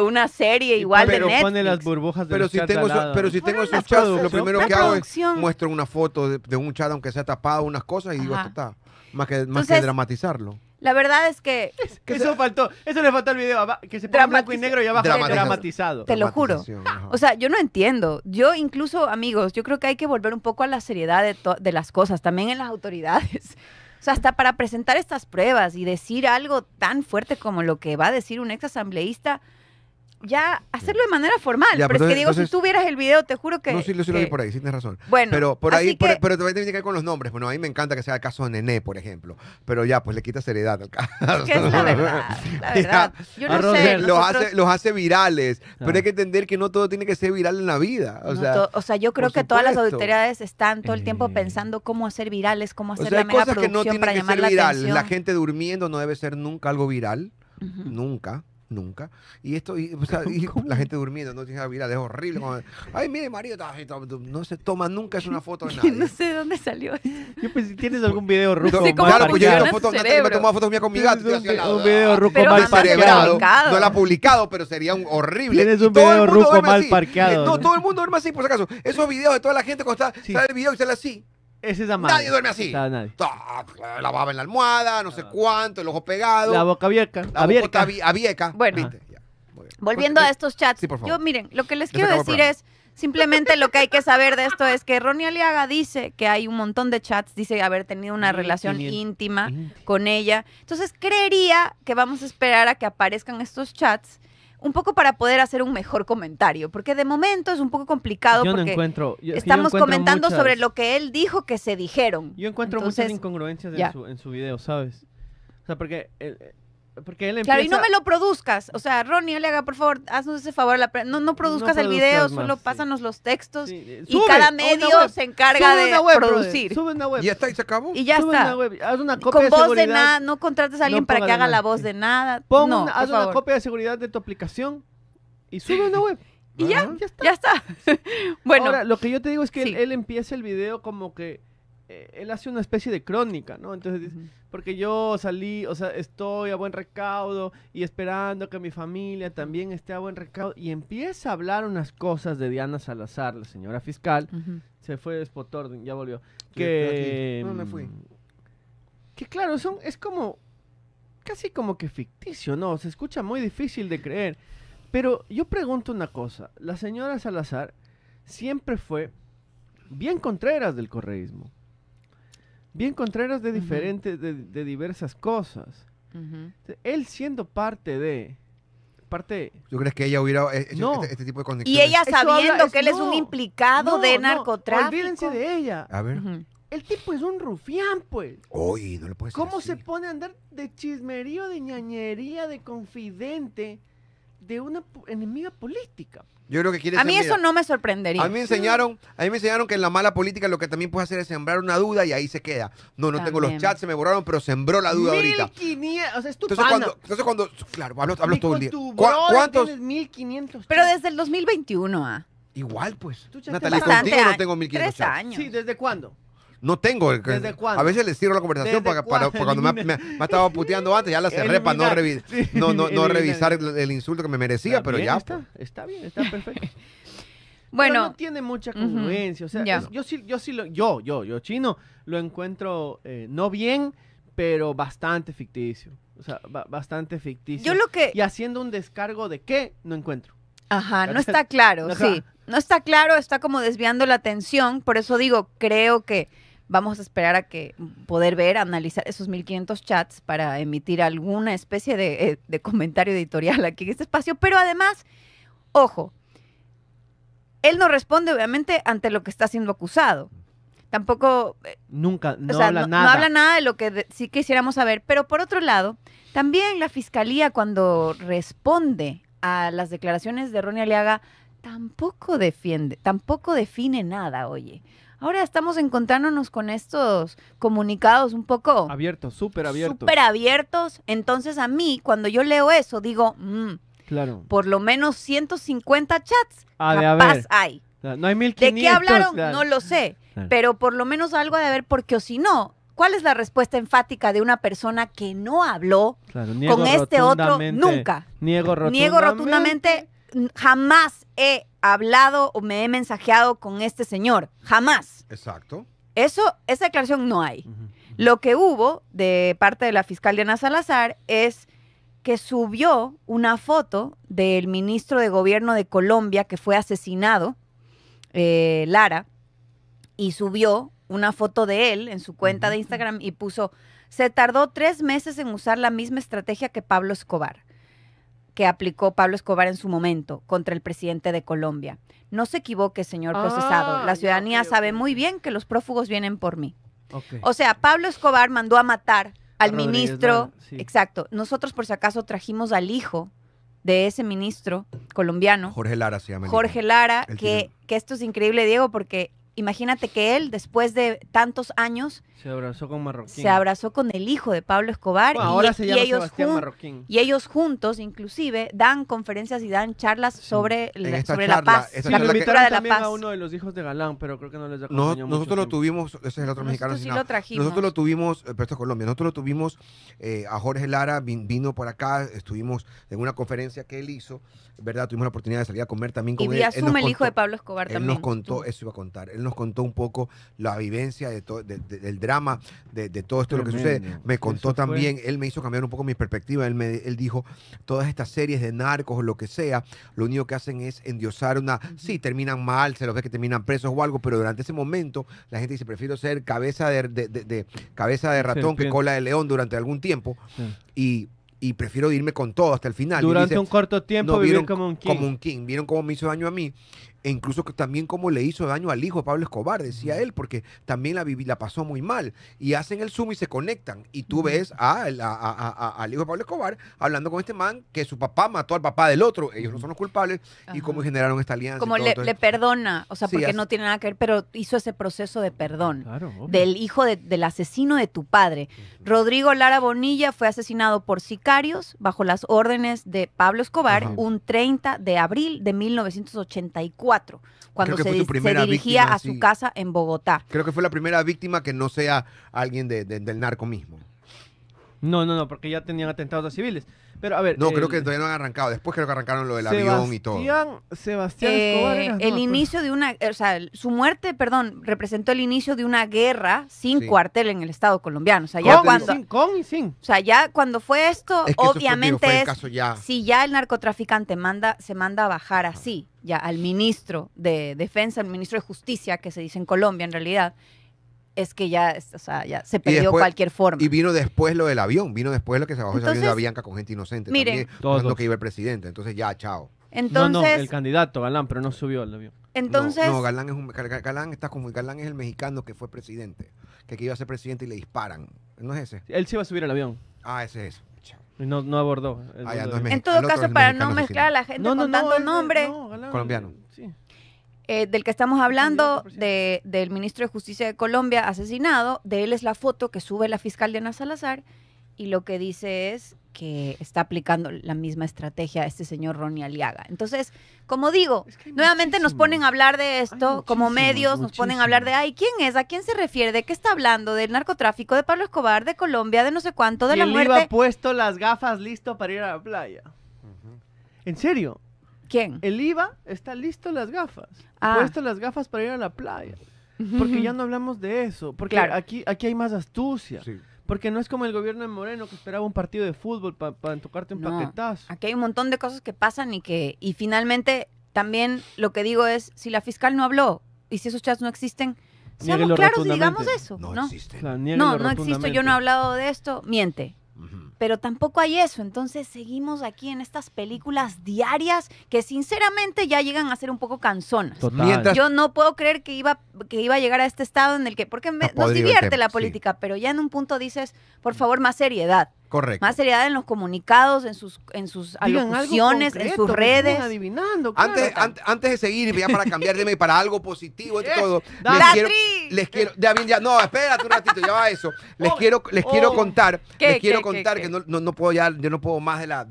una serie igual pero de Netflix. las burbujas de pero, si tengo pero si tengo esos chats, lo primero que hago es muestro una foto de, un chat aunque sea tapado unas cosas y digo, esto está, más que dramatizarlo. La verdad es que. eso faltó. Eso le faltó al video. Que se ponga blanco y negro y abajo dramatizado. Te lo juro. O sea, yo no entiendo. Yo incluso, amigos, yo creo que hay que volver un poco a la seriedad de, de las cosas, también en las autoridades. O sea, hasta para presentar estas pruebas y decir algo tan fuerte como lo que va a decir un ex asambleísta, ya hacerlo de manera formal. pero, es que digo, si tú el video, te juro que. No, sí, lo, por ahí, sí tienes razón. Bueno. Pero por ahí, pero también tiene que ver con los nombres. Bueno, a mí me encanta que sea el caso de Nené, por ejemplo. Pero ya, pues le quita seriedad al caso. la verdad. Yo no sé. Los, hace, virales. Pero hay ah. que entender que no todo tiene que ser viral en la vida. O, sea, yo creo que todas las autoridades están todo el tiempo eh. pensando cómo hacer virales, cómo hacer la mega producción que no para llamar la La gente durmiendo no debe ser nunca algo viral. Nunca nunca. Y esto, y, la gente durmiendo, no tiene vida ah, es horrible. Ay, mire, marido, no se toma nunca, es una foto de nadie. no sé de dónde salió. Yo pues si tienes algún video ruco. No claro, pues yo he me tomado fotos mía con mi gato. Un, video ruco mal parqueado. No la ha publicado, pero sería un horrible. Tienes un video ruco mal parqueado. Eh, no, todo el mundo duerme así, por si acaso. Esos videos de toda la gente cuando está, sale el video y sale así. Ese Nadie duerme así. Lavaba ah, pues, La en la almohada, no sé ah. cuánto, el ojo pegado. La boca abierta. La boca abierta. Bueno, volviendo a estos chats. Yo, miren, lo que les quiero decir es, simplemente lo que hay que saber de esto es que Ronnie Aliaga dice que hay un montón de chats, dice haber tenido una relación íntima con ella. Entonces, creería que vamos a esperar a que aparezcan estos chats un poco para poder hacer un mejor comentario, porque de momento es un poco complicado yo porque no encuentro, estamos comentando sobre lo que él dijo que se dijeron. Yo encuentro muchas incongruencias en su, en video, ¿sabes? O sea, porque porque él empieza... Claro, y no me lo produzcas. O sea, Ronnie, le haga, por favor, haznos ese favor. La prensa. no, no produzcas el video, solo pásanos los textos. Eh, y cada medio se encarga de producir. Sube una web. Y ya está, y se acabó. Y ya está. web. Haz una copia Con voz de, nada, no contrates a alguien para que haga la voz de nada. Pon haz una copia de seguridad de tu aplicación y sube una web. y ya, ah. ya está. bueno. Ahora, lo que yo te digo es que él, él empieza el video como que eh, él hace una especie de crónica, ¿no? Entonces dice, porque yo salí, o sea, estoy a buen recaudo y esperando que mi familia también esté a buen recaudo. Y empieza a hablar unas cosas de Diana Salazar, la señora fiscal. Se fue orden, ya volvió. Que... No me fui. Mm, que claro, son, es como, casi como que ficticio, ¿no? Se escucha muy difícil de creer. Pero yo pregunto una cosa, la señora Salazar siempre fue bien contreras del correísmo bien contrarios de diferentes, de, diversas cosas. Él siendo parte de parte. ¿Tú crees que ella hubiera eh, este, este, tipo de conexiones? Y ella sabiendo que él es un implicado de narcotráfico. olvídense de ella. A ver. El tipo es un rufián, pues. Oye, no le puedes ¿Cómo se pone a andar de chismerío, de ñañería, de confidente? de una enemiga política. Yo creo que A mí eso no me sorprendería. A mí me enseñaron, a mí me enseñaron que en la mala política lo que también puedes hacer es sembrar una duda y ahí se queda. No, no tengo los chats, se me borraron, pero sembró la duda ahorita. 1500, o sea, es tu cuando, cuando, claro, hablo, hablo todo el día. ¿Cuántos? tienes 1500 Pero desde el 2021, ah. Igual, pues. Natalia, contigo no tengo 1500 Tres años. Sí, ¿desde cuándo? No tengo. Eh, ¿Desde eh, cuándo? A veces les cierro la conversación para, cuando me, ha estado estaba puteando antes, ya la cerré para no, revisar el, insulto que me merecía, pero ya. Está, pues. está bien, está perfecto. Bueno, no tiene mucha congruencia. O sea, yo sí, yo sí yo, yo, yo chino lo encuentro eh, no bien, pero bastante ficticio. O sea, bastante ficticio. Yo lo que y haciendo un descargo de qué no encuentro. Ajá, no está claro, sí. No está claro, está como desviando la atención. Por eso digo, creo que Vamos a esperar a que poder ver, analizar esos 1500 chats para emitir alguna especie eh, de, comentario editorial aquí en este espacio. Pero además, ojo, él no responde obviamente ante lo que está siendo acusado. Tampoco... Eh, Nunca, no habla nada. habla nada de lo que sí quisiéramos saber. Pero por otro lado, también la fiscalía cuando responde a las declaraciones de Ronnie Aliaga, tampoco defiende, tampoco define nada, oye. Ahora estamos encontrándonos con estos comunicados un poco... Abiertos, súper abiertos. Súper abiertos. Entonces a mí, cuando yo leo eso, digo, mm, claro. por lo menos 150 chats capaz hay. No hay 1500. ¿De qué hablaron? No lo sé. Pero por lo menos algo de haber, porque o si no, ¿cuál es la respuesta enfática de una persona que no habló con este otro nunca? Niego rotundamente. Niego rotundamente jamás he hablado o me he mensajeado con este señor. Jamás. Exacto. Eso, esa declaración no hay. Lo que hubo de parte de la fiscal Diana Salazar es que subió una foto del ministro de gobierno de Colombia que fue asesinado, eh, Lara, y subió una foto de él en su cuenta de Instagram y puso, se tardó tres meses en usar la misma estrategia que Pablo Escobar que aplicó Pablo Escobar en su momento contra el presidente de Colombia. No se equivoque, señor ah, procesado. La ciudadanía sabe muy bien que los prófugos vienen por mí. O sea, Pablo Escobar mandó a matar al ministro. Exacto. Nosotros, por si acaso, trajimos al hijo de ese ministro colombiano. Jorge Lara se llama. Jorge Lara, que, que esto es increíble, Diego, porque imagínate que él, después de tantos años, se abrazó con Marroquín. Se abrazó con el hijo de Pablo Escobar. y, ahora se llama ellos Marroquín. y ellos juntos, inclusive, dan conferencias y dan charlas sobre, la, la paz. la cultura de la paz. uno de los hijos de Galán, pero creo que no les Nosotros lo tuvimos, ese es el otro mexicano. lo Nosotros lo tuvimos, eh, pero esto Colombia, nosotros lo tuvimos eh, a Jorge Lara, vino por acá, estuvimos en una conferencia que él hizo, ¿verdad? Tuvimos la oportunidad de salir a comer también con y él. Y asume el hijo de Pablo Escobar también. Él nos contó, eso iba a contar, él nos contó un poco la vivencia de todo, de, del drama de, todo esto lo que sucede. Me contó también, él me hizo cambiar un poco mi perspectiva, él, me, dijo, todas estas series de narcos o lo que sea, lo único que hacen es endiosar una, sí, terminan mal, se los ve que terminan presos o algo, pero durante ese momento la gente dice, prefiero ser cabeza de, cabeza de ratón que cola de león durante algún tiempo. Y prefiero irme con todo hasta el final. Durante un corto tiempo como Como un king. Vieron cómo me hizo daño a mí e incluso que también cómo le hizo daño al hijo de Pablo Escobar, decía él, porque también la, la pasó muy mal. Y hacen el zoom y se conectan. Y tú ves al hijo de Pablo Escobar hablando con este man que su papá mató al papá del otro. Ellos no son los culpables y cómo generaron esta alianza. Como le, perdona, o sea, porque no tiene nada que ver, pero hizo ese proceso de perdón del hijo del asesino de tu padre. Rodrigo Lara Bonilla fue asesinado por sicarios bajo las órdenes de Pablo Escobar un 30 de abril de 1984 cuando se, dirigía a su casa en Bogotá. Creo que fue la primera víctima que no sea alguien del narco mismo. No, no, no, porque ya tenían atentados a civiles. Pero a ver. No, creo que todavía no han arrancado. Después creo que arrancaron lo del avión y todo. Sebastián eh, el inicio de una. O sea, su muerte, perdón, representó el inicio de una guerra sin cuartel en el Estado colombiano. O sea, ya cuando. sin, O sea, ya cuando fue esto, obviamente. Es, si ya el narcotraficante manda, se manda a bajar así, ya al ministro de Defensa, al ministro de Justicia, que se dice en Colombia en realidad es que ya, o sea, ya se perdió cualquier forma. Y vino después lo del avión, vino después lo que se bajó ese avión de Avianca con gente inocente. miren. también, que iba el presidente. Entonces ya, chao. Entonces, no, no, el candidato, Galán, pero no subió al avión. entonces, No, Galán es un Galán está como Galán es el mexicano que fue presidente, que, que iba a ser presidente y le disparan. ¿No es ese? Él se iba a subir al avión Ah, ese es. no, no abordó. Ah, en todo caso, para no mezclar a la gente no tanto nombre, colombiano. Sí. Eh, del que estamos hablando, del ministro de Justicia de Colombia asesinado, de él es la foto que sube la fiscal Diana Salazar y lo que dice es que está aplicando la misma estrategia a este señor Ronnie Aliaga. Entonces, como digo, nuevamente nos ponen a hablar de esto, como medios nos ponen a hablar de, ay, ¿quién es? ¿A quién se refiere? ¿De qué está hablando? ¿Del narcotráfico de Pablo Escobar, de Colombia, de no sé cuánto, de la él Iba puesto las gafas listo para ir a la playa. ¿En serio? ¿Quién? El IVA está listo las gafas. Ah. Puesto las gafas para ir a la playa. Porque ya no hablamos de eso. Porque aquí, aquí hay más astucia. Porque no es como el gobierno de Moreno que esperaba un partido de fútbol para tocarte un paquetazo. Aquí hay un montón de cosas que pasan y que. Y finalmente, también lo que digo es: si la fiscal no habló y si esos chats no existen, seamos claros digamos eso. No, ¿no? existe. no, no existo, yo no he hablado de esto, miente pero tampoco hay eso. Entonces seguimos aquí en estas películas diarias que sinceramente ya llegan a ser un poco canzonas. Yo no puedo creer que iba, que iba a llegar a este estado en el que, porque nos divierte la política, pero ya en un punto dices, por favor, más seriedad. Correcto. Más seriedad en los comunicados, en sus, en sus alocuciones, en sus redes. antes, antes, antes, de seguir, ya para cambiar de para algo positivo y todo, les quiero, ya no, espérate un ratito, ya va eso. Les oh, quiero, les quiero oh. contar, quiero contar no, puedo yo no puedo más de la,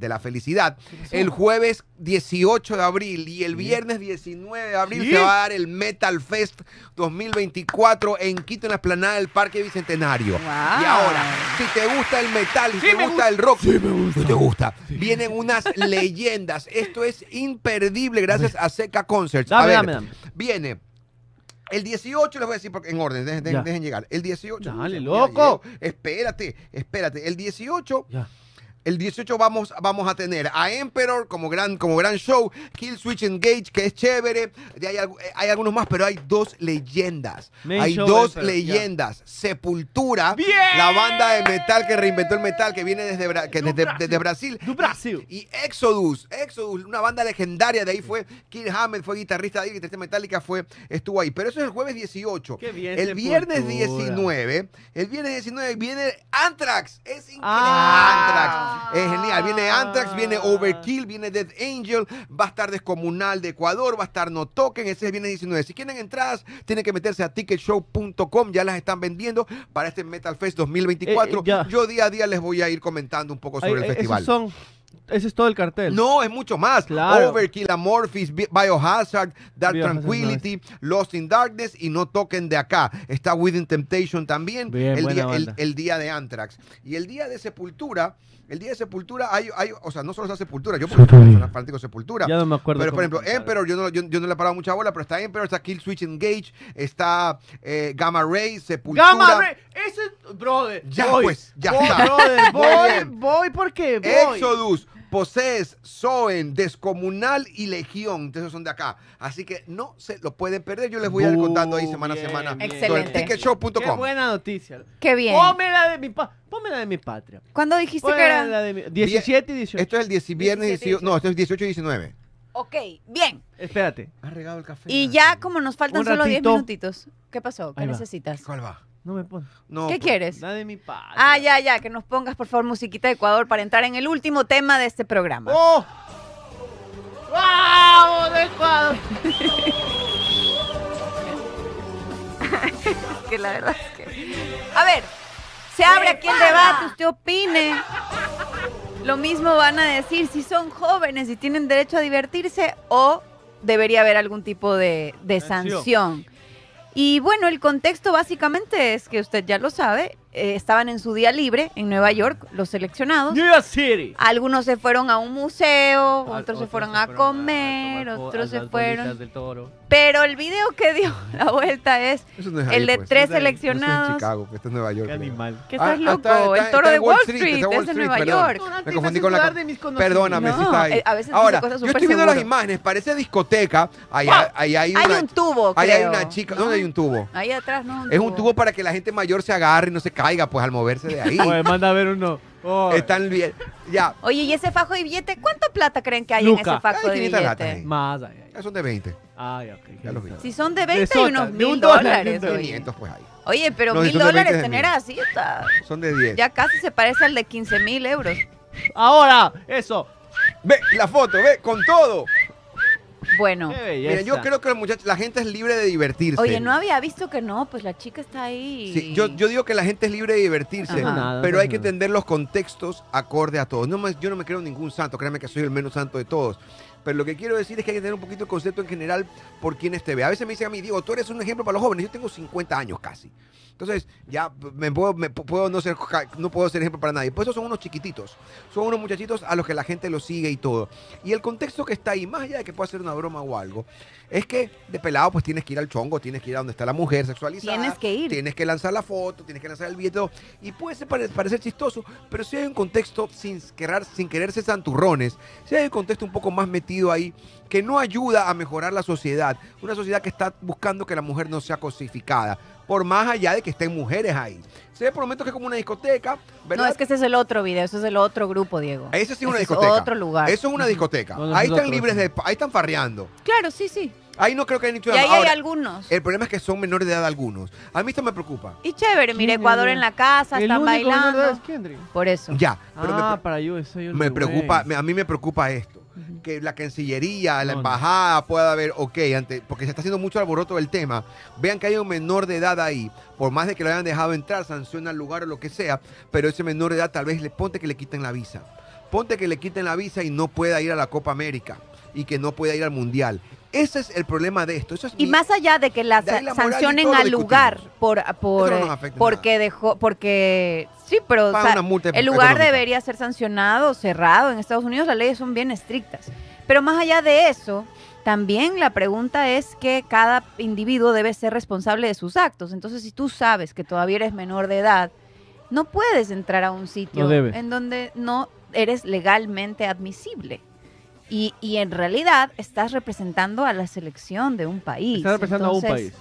la, felicidad. El jueves 18 de abril y el viernes 19 de abril se va a dar el Metal Fest 2024 en Quito, en la esplanada del Parque Bicentenario. Y ahora, si te gusta el metal, si te gusta, el rock, si te gusta, vienen unas leyendas. Esto es imperdible gracias a Seca Concerts. a ver, Viene el 18, les voy a decir en orden, dejen, llegar. El 18. Dale, loco. espérate, espérate. El 18. Ya el 18 vamos, vamos a tener a Emperor como gran, como gran show, Kill Switch Engage, que es chévere. Eh, hay, algunos más, pero hay dos leyendas. hay dos leyendas. Sepultura, la banda de metal que reinventó el metal, que viene desde, desde, Brasil. Y, Exodus, Exodus, una banda legendaria. De ahí fue Kill Hammett, fue guitarrista de ahí, guitarrista metálica, fue, estuvo ahí. Pero eso es el jueves 18. el viernes 19, el viernes 19 viene Anthrax. Es increíble. Ah. Anthrax. Es genial. Viene Anthrax, viene ah. Overkill, viene Dead Angel, va a estar Descomunal de Ecuador, va a estar No Token ese viene 19. Si quieren entradas, tienen que meterse a ticketshow.com, ya las están vendiendo para este Metal Fest 2024. Eh, eh, Yo día a día les voy a ir comentando un poco sobre el eh, festival. ese es todo el cartel. No, es mucho más. Overkill, Amorphis, Biohazard, Dark Tranquility, Lost in Darkness y no Token de acá. Está Within Temptation también. el, el, día de Anthrax. Y el día de Sepultura el día de Sepultura hay, hay o sea, no solo está Sepultura, yo porque soy Sepultura. Ya no me acuerdo. Pero, por ejemplo, Emperor, yo no, yo, no, le he parado mucha bola, pero está Emperor, está Kill Switch Engage, está eh, Gamma Ray, Sepultura. Gamma Ray, ese, brother. Ya pues, ya voy, está. Brother, voy, voy porque voy. Exodus, poses, zoen, Descomunal y Legión. Esos son de acá. Así que no se lo pueden perder. Yo les voy a ir contando ahí semana a semana. Excelente. Ticketshow.com. Qué buena noticia. Qué bien. Pómela de mi, de mi patria. ¿Cuándo dijiste que era? de mi, 17 y 18. Esto es el viernes 18. No, esto es 18 y 19. Ok, bien. Espérate. Ha regado el café. Y ya como nos faltan solo 10 minutitos. ¿Qué pasó? ¿Qué necesitas? ¿Cuál va? No me pongas. No, ¿Qué quieres? La de mi padre. Ah, ya, ya, que nos pongas por favor musiquita de Ecuador para entrar en el último tema de este programa. ¡Oh! de Ecuador! que la verdad es que. A ver, se abre aquí el debate, usted opine. Lo mismo van a decir si son jóvenes y tienen derecho a divertirse o debería haber algún tipo de, de sanción. Y bueno, el contexto básicamente es que usted ya lo sabe, eh, estaban en su día libre en Nueva York, los seleccionados. Algunos se fueron a un museo, otros, se fueron, a comer, otros se fueron... Del toro. Pero el video que dio la vuelta es, el de pues. tres seleccionados. Está es en Chicago, este es Nueva York. Qué animal. ¿Qué estás ah, ah, loco? el toro de Wall Street, Street es en Nueva York. Me confundí con la. Perdóname si está ahí. Eh, a veces Ahora, cosas yo estoy viendo las imágenes, parece discoteca. Ahí, ¡Oh! hay, una, hay, un tubo. Ahí hay una chica. ¿Dónde hay un ah, tubo? Ahí atrás, ¿no? es un tubo para que la gente mayor se agarre y no se caiga, pues al moverse de ahí. Pues, manda a ver uno. Están bien. Oye, ¿y ese fajo de billete? ¿Cuánta plata creen que hay en ese fajo de billete? Lata, eh. Más, allá, Ya son de 20. Ay, Ya lo vi. Si son de 20 hay unos mil dólares. pues ahí. Oye, pero 1000 mil dólares tener así está. Son de 10. Ya casi se parece al de 15 mil euros. Ahora, eso. Ve la foto, ve, con todo. Bueno. yo creo que la gente es libre de divertirse. Oye, no había visto que no, pues la chica está ahí. yo, digo que la gente es libre de divertirse, pero hay que entender los contextos acorde a todos. No yo no me creo ningún santo, créanme que soy el menos santo de todos. Pero lo que quiero decir es que hay que tener un poquito el concepto en general por quienes te ve. A veces me dicen a mí, digo, tú eres un ejemplo para los jóvenes. Yo tengo 50 años casi. Entonces, ya me puedo, no ser no puedo ser ejemplo para nadie. Pues esos son unos chiquititos. Son unos muchachitos a los que la gente los sigue y todo. Y el contexto que está ahí, más allá de que pueda ser una broma o algo, es que de pelado pues tienes que ir al chongo, tienes que ir a donde está la mujer sexualizada. Tienes que ir. Tienes que lanzar la foto, tienes que lanzar el billete. Y puede ser, parecer chistoso, pero si hay un contexto sin querer, sin quererse santurrones, si hay un contexto un poco más metido ahí, que no ayuda a mejorar la sociedad. Una sociedad que está buscando que la mujer no sea cosificada por más allá de que estén mujeres ahí. Se prometo que es como una discoteca. No, es que ese es el otro video, ese es el otro grupo, Diego. Eso sí es una discoteca. Es otro lugar. Eso es una discoteca. ahí están libres de. Ahí están farreando. Claro, sí, sí. Ahí no creo que haya Y ahí hay algunos. El problema es que son menores de edad algunos. A mí esto me preocupa. Y chévere, mira, Ecuador en la casa, están bailando. Por eso. Ya. Ah, para yo, eso yo me preocupa, a mí me preocupa esto. Que la Cancillería, la embajada pueda haber, ok, porque se está haciendo mucho alboroto el tema. Vean que hay un menor de edad ahí, por más de que lo hayan dejado entrar, sanciona el lugar o lo que sea, pero ese menor de edad tal vez le ponte que le quiten la visa. Ponte que le quiten la visa y no pueda ir a la Copa América y que no pueda ir al Mundial. Ese es el problema de esto. y más allá de que la, sancionen al lugar por, por porque dejó porque sí, pero el lugar debería ser sancionado, cerrado. En Estados Unidos las leyes son bien estrictas. Pero más allá de eso, también la pregunta es que cada individuo debe ser responsable de sus actos. Entonces, si tú sabes que todavía eres menor de edad, no puedes entrar a un sitio en donde no eres legalmente admisible. Y, y en realidad estás representando a la selección de un país. Estás representando a un país.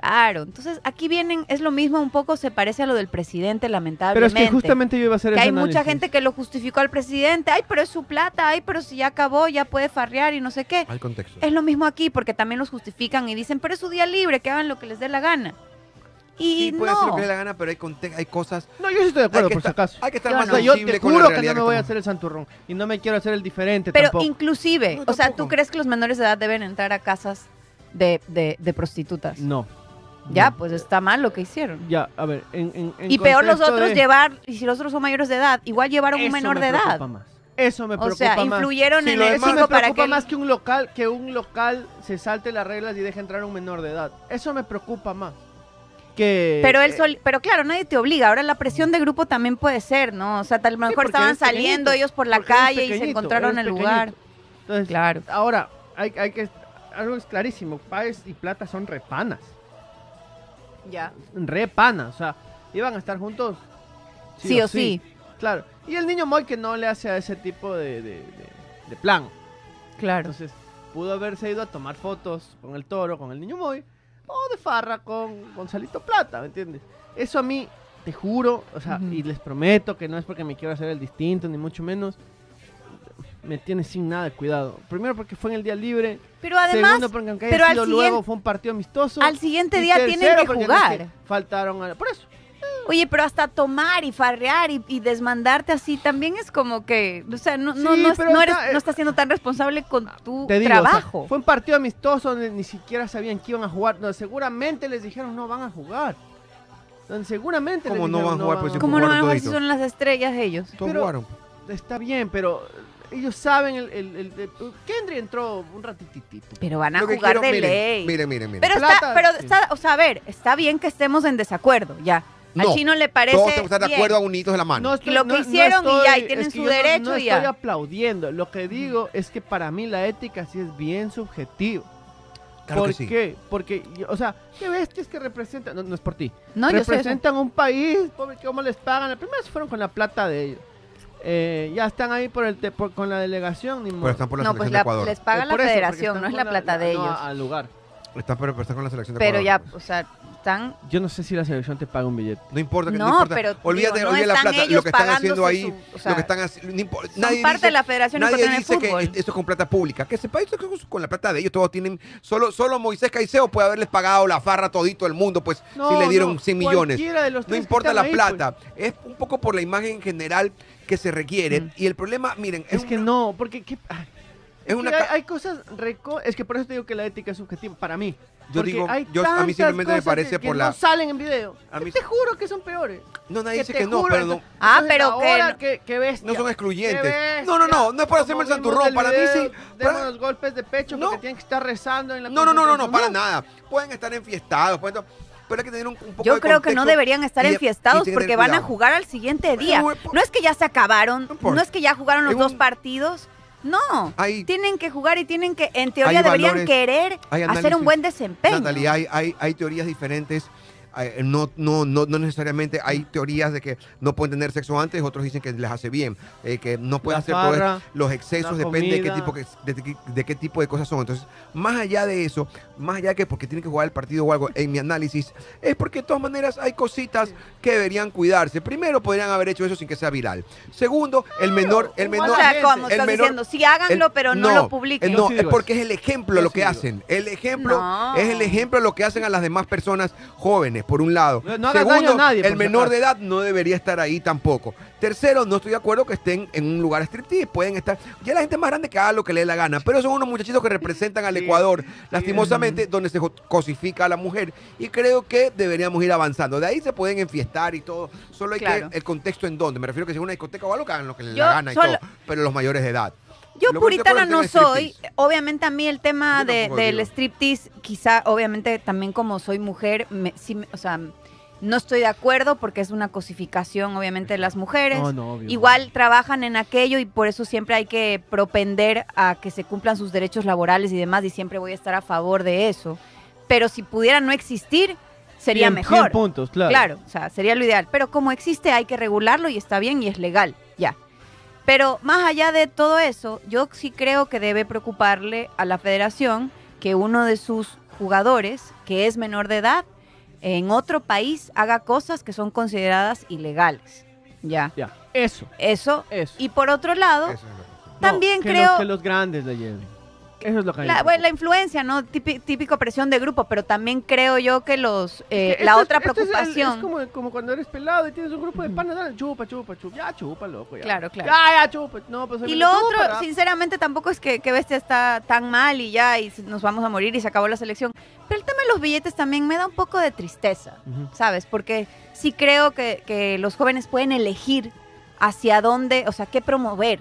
Claro, entonces aquí vienen, es lo mismo un poco, se parece a lo del presidente, lamentablemente. Pero es que justamente yo iba a hacer que Hay mucha gente que lo justificó al presidente, ay, pero es su plata, ay, pero si ya acabó, ya puede farrear y no sé qué. Hay contexto. Es lo mismo aquí, porque también los justifican y dicen, pero es su día libre, que hagan lo que les dé la gana. Y puede no. lo que le la gana, pero hay, cosas. No, yo sí estoy de acuerdo, por si acaso. Hay que estar más no. Yo te juro que no me voy a hacer el santurrón. Y no me quiero hacer el diferente pero inclusive, o sea, ¿tú crees que los menores de edad deben entrar a casas de, de, prostitutas? No. Ya, pues está mal lo que hicieron. Ya, a ver. En, y peor los otros llevar, y si los otros son mayores de edad, igual llevaron un menor de edad. Más. Eso me preocupa más. O sea, influyeron en el chico para que más que un local que un local se salte las reglas y deje entrar a un menor de edad. Eso me preocupa más. Pero él eh, sol, pero claro, nadie te obliga. Ahora la presión de grupo también puede ser, ¿no? O sea, tal mejor estaban saliendo ellos por la calle y se encontraron el lugar. Entonces, claro. Ahora, hay, que... Algo es clarísimo, Paes y Plata son repanas. Ya. Repanas, o sea, iban a estar juntos. Sí, o, sí. Claro. Y el niño Moy que no le hace a ese tipo de, de plan. Claro. Entonces, pudo haberse ido a tomar fotos con el toro, con el niño Moy o de farra con Gonzalito Plata, ¿me entiendes? Eso a mí, te juro, o sea, y les prometo que no es porque me quiero hacer el distinto, ni mucho menos. Me tiene sin nada de cuidado. Primero porque fue en el día libre. Pero además. Segundo pero sido luego fue un partido amistoso. Al siguiente día tienen que jugar. faltaron a, Por eso. Oye, pero hasta tomar y farrear y, desmandarte así también es como que, o sea, no, no, eh, estás siendo tan responsable con tu trabajo. fue un partido amistoso donde ni siquiera sabían que iban a jugar. No, seguramente les dijeron no van a jugar. seguramente ¿Cómo les no van a jugar? Pues, jugar? ¿Cómo no van a jugar si son las estrellas ellos? Pero, Está bien, pero ellos saben el, Kendry entró un ratititito. Pero van a jugar de ley. Mire, mire, mire. Pero, está, pero está, o sea, a ver, está bien que estemos en desacuerdo, ya. No, Al chino le parece. Todos de acuerdo a unitos de la mano. Lo que hicieron y ya, y tienen su derecho y ya. estoy aplaudiendo. Lo que digo mm. es que para mí la ética sí es bien subjetiva. Claro ¿Por qué? Porque, o sea, ¿qué bestias que representan? No, no es por ti. No, yo sé. representan un país, pobre, ¿cómo les pagan? La primera se fueron con la plata de ellos. Eh, ya están ahí por el con la delegación. Ni Pero están por la selección pues de la- les pagan eh, la federación, no es la plata de ellos. no, ellos. al lugar. Están, pero, están con la selección de Pero ya, pues. o sea, yo no sé si la selección te paga un billete. No importa. no, importa. olvídate, la plata. Lo que están haciendo ahí, nadie parte de la federación nadie dice que esto es con plata pública. Que se pague con la plata de ellos. Todos tienen... Solo, solo Moisés Caicedo puede haberles pagado la farra todito el mundo, pues, si le dieron 100 millones. no importa la plata. Pues. Es un poco por la imagen general que se requiere. Mm. Y el problema, miren... Es, que no, porque... Es una hay, cosas es que por eso te digo que la ética es subjetiva para mí yo digo, yo, a mí simplemente me parece por la. No salen en video. A Te juro que son peores. No, nadie dice que no, perdón. Ah, pero que. No. no son excluyentes. no, no, no, no es para hacerme el santurrón. Para mí sí. Para... los golpes de pecho porque tienen que estar rezando en la. No, no, no, no, no, para nada. Pueden estar enfiestados, pueden pero hay que tener un, un poco Yo creo que no deberían estar enfiestados porque van a jugar al siguiente día. No es que ya se acabaron, no, es que ya jugaron los dos partidos. No, tienen que jugar y tienen que, en teoría deberían querer hacer un buen desempeño. hay teorías diferentes eh, no, no, no, no, necesariamente hay teorías de que no pueden tener sexo antes, otros dicen que les hace bien, eh, que no puede hacer los excesos, depende de qué, tipo, de, de, qué tipo de cosas son. Entonces, más allá de eso, más allá que porque tienen que jugar el partido o algo, en mi análisis, es porque de todas maneras hay cositas que deberían cuidarse. Primero, podrían haber hecho eso sin que sea viral. Segundo, el menor, el menor, o sea, como diciendo, sí háganlo, pero no, lo publiquen. No, es porque es el ejemplo lo que hacen. El ejemplo es el ejemplo lo que hacen a las demás personas jóvenes por un lado. el menor de edad no debería estar ahí tampoco. Tercero, no estoy de acuerdo que estén en un lugar y Pueden estar. Ya la gente más grande que haga lo que le dé la gana. Pero son unos muchachitos que representan al Ecuador, lastimosamente, mm. donde se cosifica a la mujer. Y creo que deberíamos ir avanzando. De ahí se pueden enfiestar y todo. Solo hay que el contexto en donde. Me refiero que si es una discoteca o algo, que hagan lo que le dé la gana y todo. Pero los mayores de edad. Yo puritana no soy. Obviamente a mí el tema del striptease, quizá, obviamente también como soy mujer, me, o sea, no estoy de acuerdo porque es una cosificación, obviamente, de las mujeres. Igual trabajan en aquello y por eso siempre hay que propender a que se cumplan sus derechos laborales y demás y siempre voy a estar a favor de eso. Pero si pudiera no existir, sería mejor. 100 puntos, claro. Claro, o sea, sería lo ideal. Pero como existe, hay que regularlo y está bien y es legal, ya. Pero más allá de todo eso, yo sí creo que debe preocuparle a la federación que uno de sus jugadores, que es menor de edad, en otro país haga cosas que son consideradas ilegales. Ya. Eso. Eso. Y por otro lado, también creo... que los grandes la eso es lo que la, bueno, la influencia, ¿no? Típico, presión de grupo, pero también creo yo que los la otra preocupación. Es, como, cuando eres pelado y tienes un grupo de panas, chupa, chupa, chupa. Ya chupa, loco. Ya. Claro, claro. Ya, ya chupa. Pues, y lo otro, sinceramente, tampoco es que, que, Bestia está tan mal y ya y nos vamos a morir y se acabó la selección. Pero el tema de los billetes también me da un poco de tristeza, ¿sabes? Porque sí creo que, que los jóvenes pueden elegir hacia dónde, o sea, qué promover.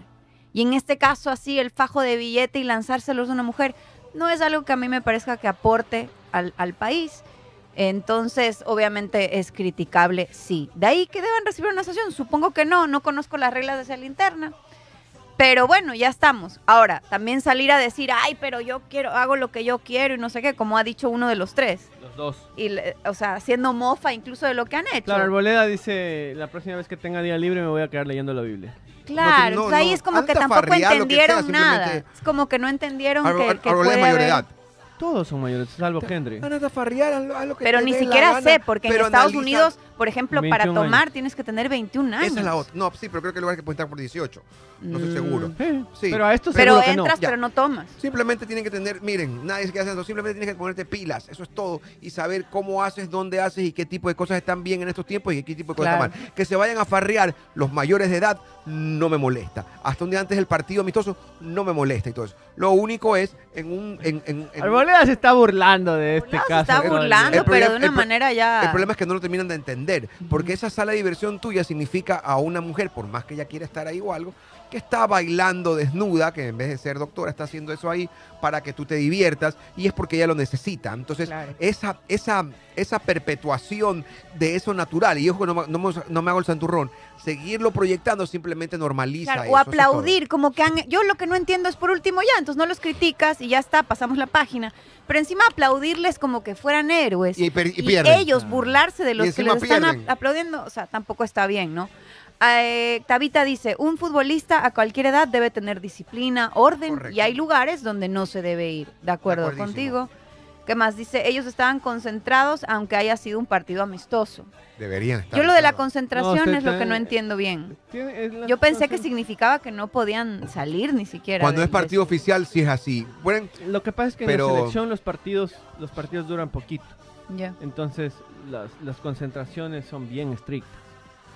Y en este caso así, el fajo de billete y lanzárselos a una mujer no es algo que a mí me parezca que aporte al, país. Entonces, obviamente es criticable, sí. De ahí que deban recibir una sanción, supongo que no, no conozco las reglas de esa linterna. Pero bueno, ya estamos. Ahora, también salir a decir, ay, pero yo quiero, hago lo que yo quiero y no sé qué, como ha dicho uno de los tres. Los dos. Y, o sea, haciendo mofa incluso de lo que han hecho. Claro, Arboleda dice, la próxima vez que tenga día libre me voy a quedar leyendo la Biblia. Claro, o sea, pues ahí es como que tampoco entendieron nada. Es como que no entendieron que, ar, Todos son mayores, salvo Henry. Pero ni siquiera sé, porque en Estados Unidos por ejemplo, para tomar tienes que tener 21 años. Esa es la otra. No, sí, pero creo que el lugar que pueden estar por 18. No estoy seguro. Mm. Eh, pero a esto Pero entras, no. pero no tomas. Simplemente tienen que tener, miren, nadie se queda haciendo, simplemente tienes que ponerte pilas, eso es todo. Y saber cómo haces, dónde haces y qué tipo de cosas están bien en estos tiempos y qué tipo de cosas están mal. Que se vayan a farrear los mayores de edad, no me molesta. Hasta un día antes del partido amistoso, no me molesta y todo eso. Lo único es en un. En, Arboleda se está burlando de este caso. Se está burlando, pero de una manera ya. El problema es que no lo terminan de entender porque esa sala de diversión tuya significa a una mujer, por más que ella quiera estar ahí o algo, que está bailando desnuda, que en vez de ser doctora está haciendo eso ahí para que tú te diviertas y es porque ella lo necesita. Entonces, esa, esa, esa perpetuación de eso natural, y ojo, no, no, me hago el santurrón, seguirlo proyectando simplemente normaliza. eso, o aplaudir, como que yo lo que no entiendo es por último ya, entonces no los criticas y ya está, pasamos la página. Pero encima aplaudirles como que fueran héroes y, ellos ah. burlarse de los que les están aplaudiendo, o sea, tampoco está bien, ¿no? Eh, Tabita dice, un futbolista a cualquier edad debe tener disciplina, orden y hay lugares donde no se debe ir. De acuerdo contigo. ¿Qué más? Dice, ellos estaban concentrados aunque haya sido un partido amistoso. Deberían Yo lo de la concentración es lo que no entiendo bien. Yo pensé que significaba que no podían salir ni siquiera. Cuando es partido oficial sí es así. Bueno, lo que pasa es que en la selección los partidos, los partidos duran poquito. Entonces las, las concentraciones son bien estrictas.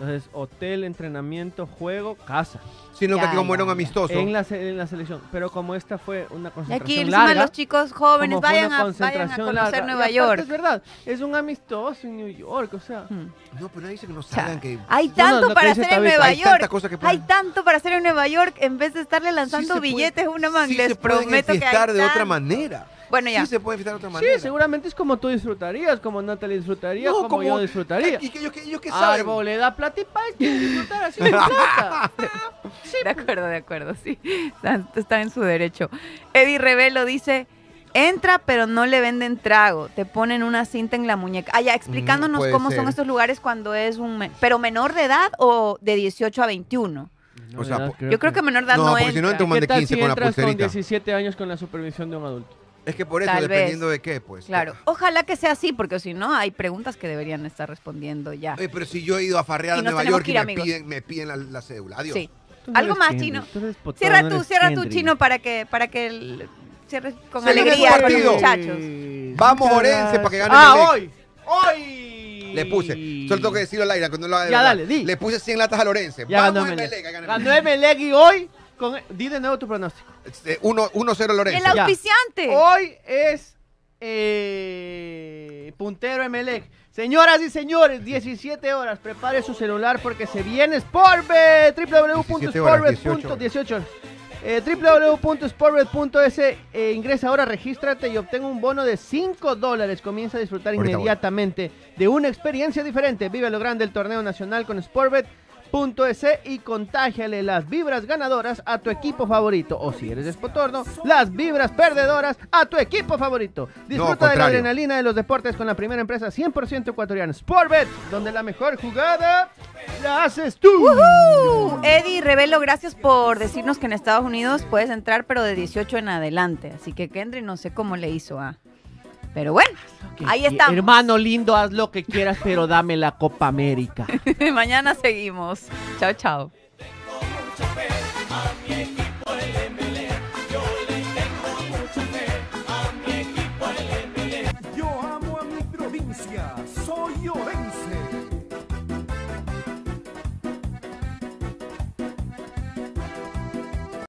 Entonces, hotel, entrenamiento, juego, casa. Sino que como era un amistoso. En la, en la selección. Pero como esta fue una concentración y aquí larga. los chicos jóvenes, vayan, a, vayan a, conocer Nueva York. Es verdad, es un amistoso en New York, o sea. Hmm. No, pero nadie dice que no salgan. que... Hay tanto para hacer en Nueva hay York. Que hay tanto para hacer en Nueva York en vez de estarle lanzando billetes a una manga, Les se prometo que hay de otra manera. Bueno, ya. Sí seguramente es como tú disfrutarías, como Natalie disfrutaría, como, yo disfrutaría. ¿Y que, yo, Árbol le da plata y paz, disfrutar así de plata. sí. De pues. acuerdo, de acuerdo, sí. Está, en su derecho. Eddie Rebelo dice... Entra, pero no le venden trago. Te ponen una cinta en la muñeca. Ah, ya, explicándonos mm, cómo son estos lugares cuando es un. pero menor de edad o de 18 a 21. o sea, yo creo que menor de edad no, no porque si no entra un man de 15 con la pulserita. con 17 años con la supervisión de un adulto. Es que por eso, dependiendo de qué, pues. Claro. Ojalá que sea así, porque si no, hay preguntas que deberían estar respondiendo ya. Oye, pero si yo he ido a farrear a Nueva York y me piden, me piden la, cédula. Adiós. Sí. Algo más, Chino. Cierra tú, cierra tú, chino, para que, para que cierres con alegría con los muchachos. Vamos, Orense, para que gane Ah, hoy. Hoy. Le puse, solo tengo que decirlo al aire, no lo Ya, dale, di. Le puse 100 latas a Orense. Vamos en hoy. Con... Di de nuevo tu pronóstico. 1-0 este, Lorenzo. El auspiciante. Hoy es eh, puntero Emelec. Señoras y señores, 17 horas. Prepare su celular porque se viene Sportbet. www.sportbet.18 eh, www.sportbet.es eh, Ingresa ahora, regístrate y obtenga un bono de 5 dólares. Comienza a disfrutar inmediatamente de una experiencia diferente. Vive lo grande del torneo nacional con Sportbet .es y contágiale las vibras ganadoras a tu equipo favorito. O si eres de las vibras perdedoras a tu equipo favorito. Disfruta de la adrenalina de los deportes con la primera empresa 100% ecuatoriana, Sportbet, donde la mejor jugada la haces tú. Eddie Revelo, gracias por decirnos que en Estados Unidos puedes entrar, pero de 18 en adelante. Así que Kendry, no sé cómo le hizo a. Pero bueno, ahí está. Hermano lindo, haz lo que quieras, pero dame la Copa América. Mañana seguimos. Chao, chao.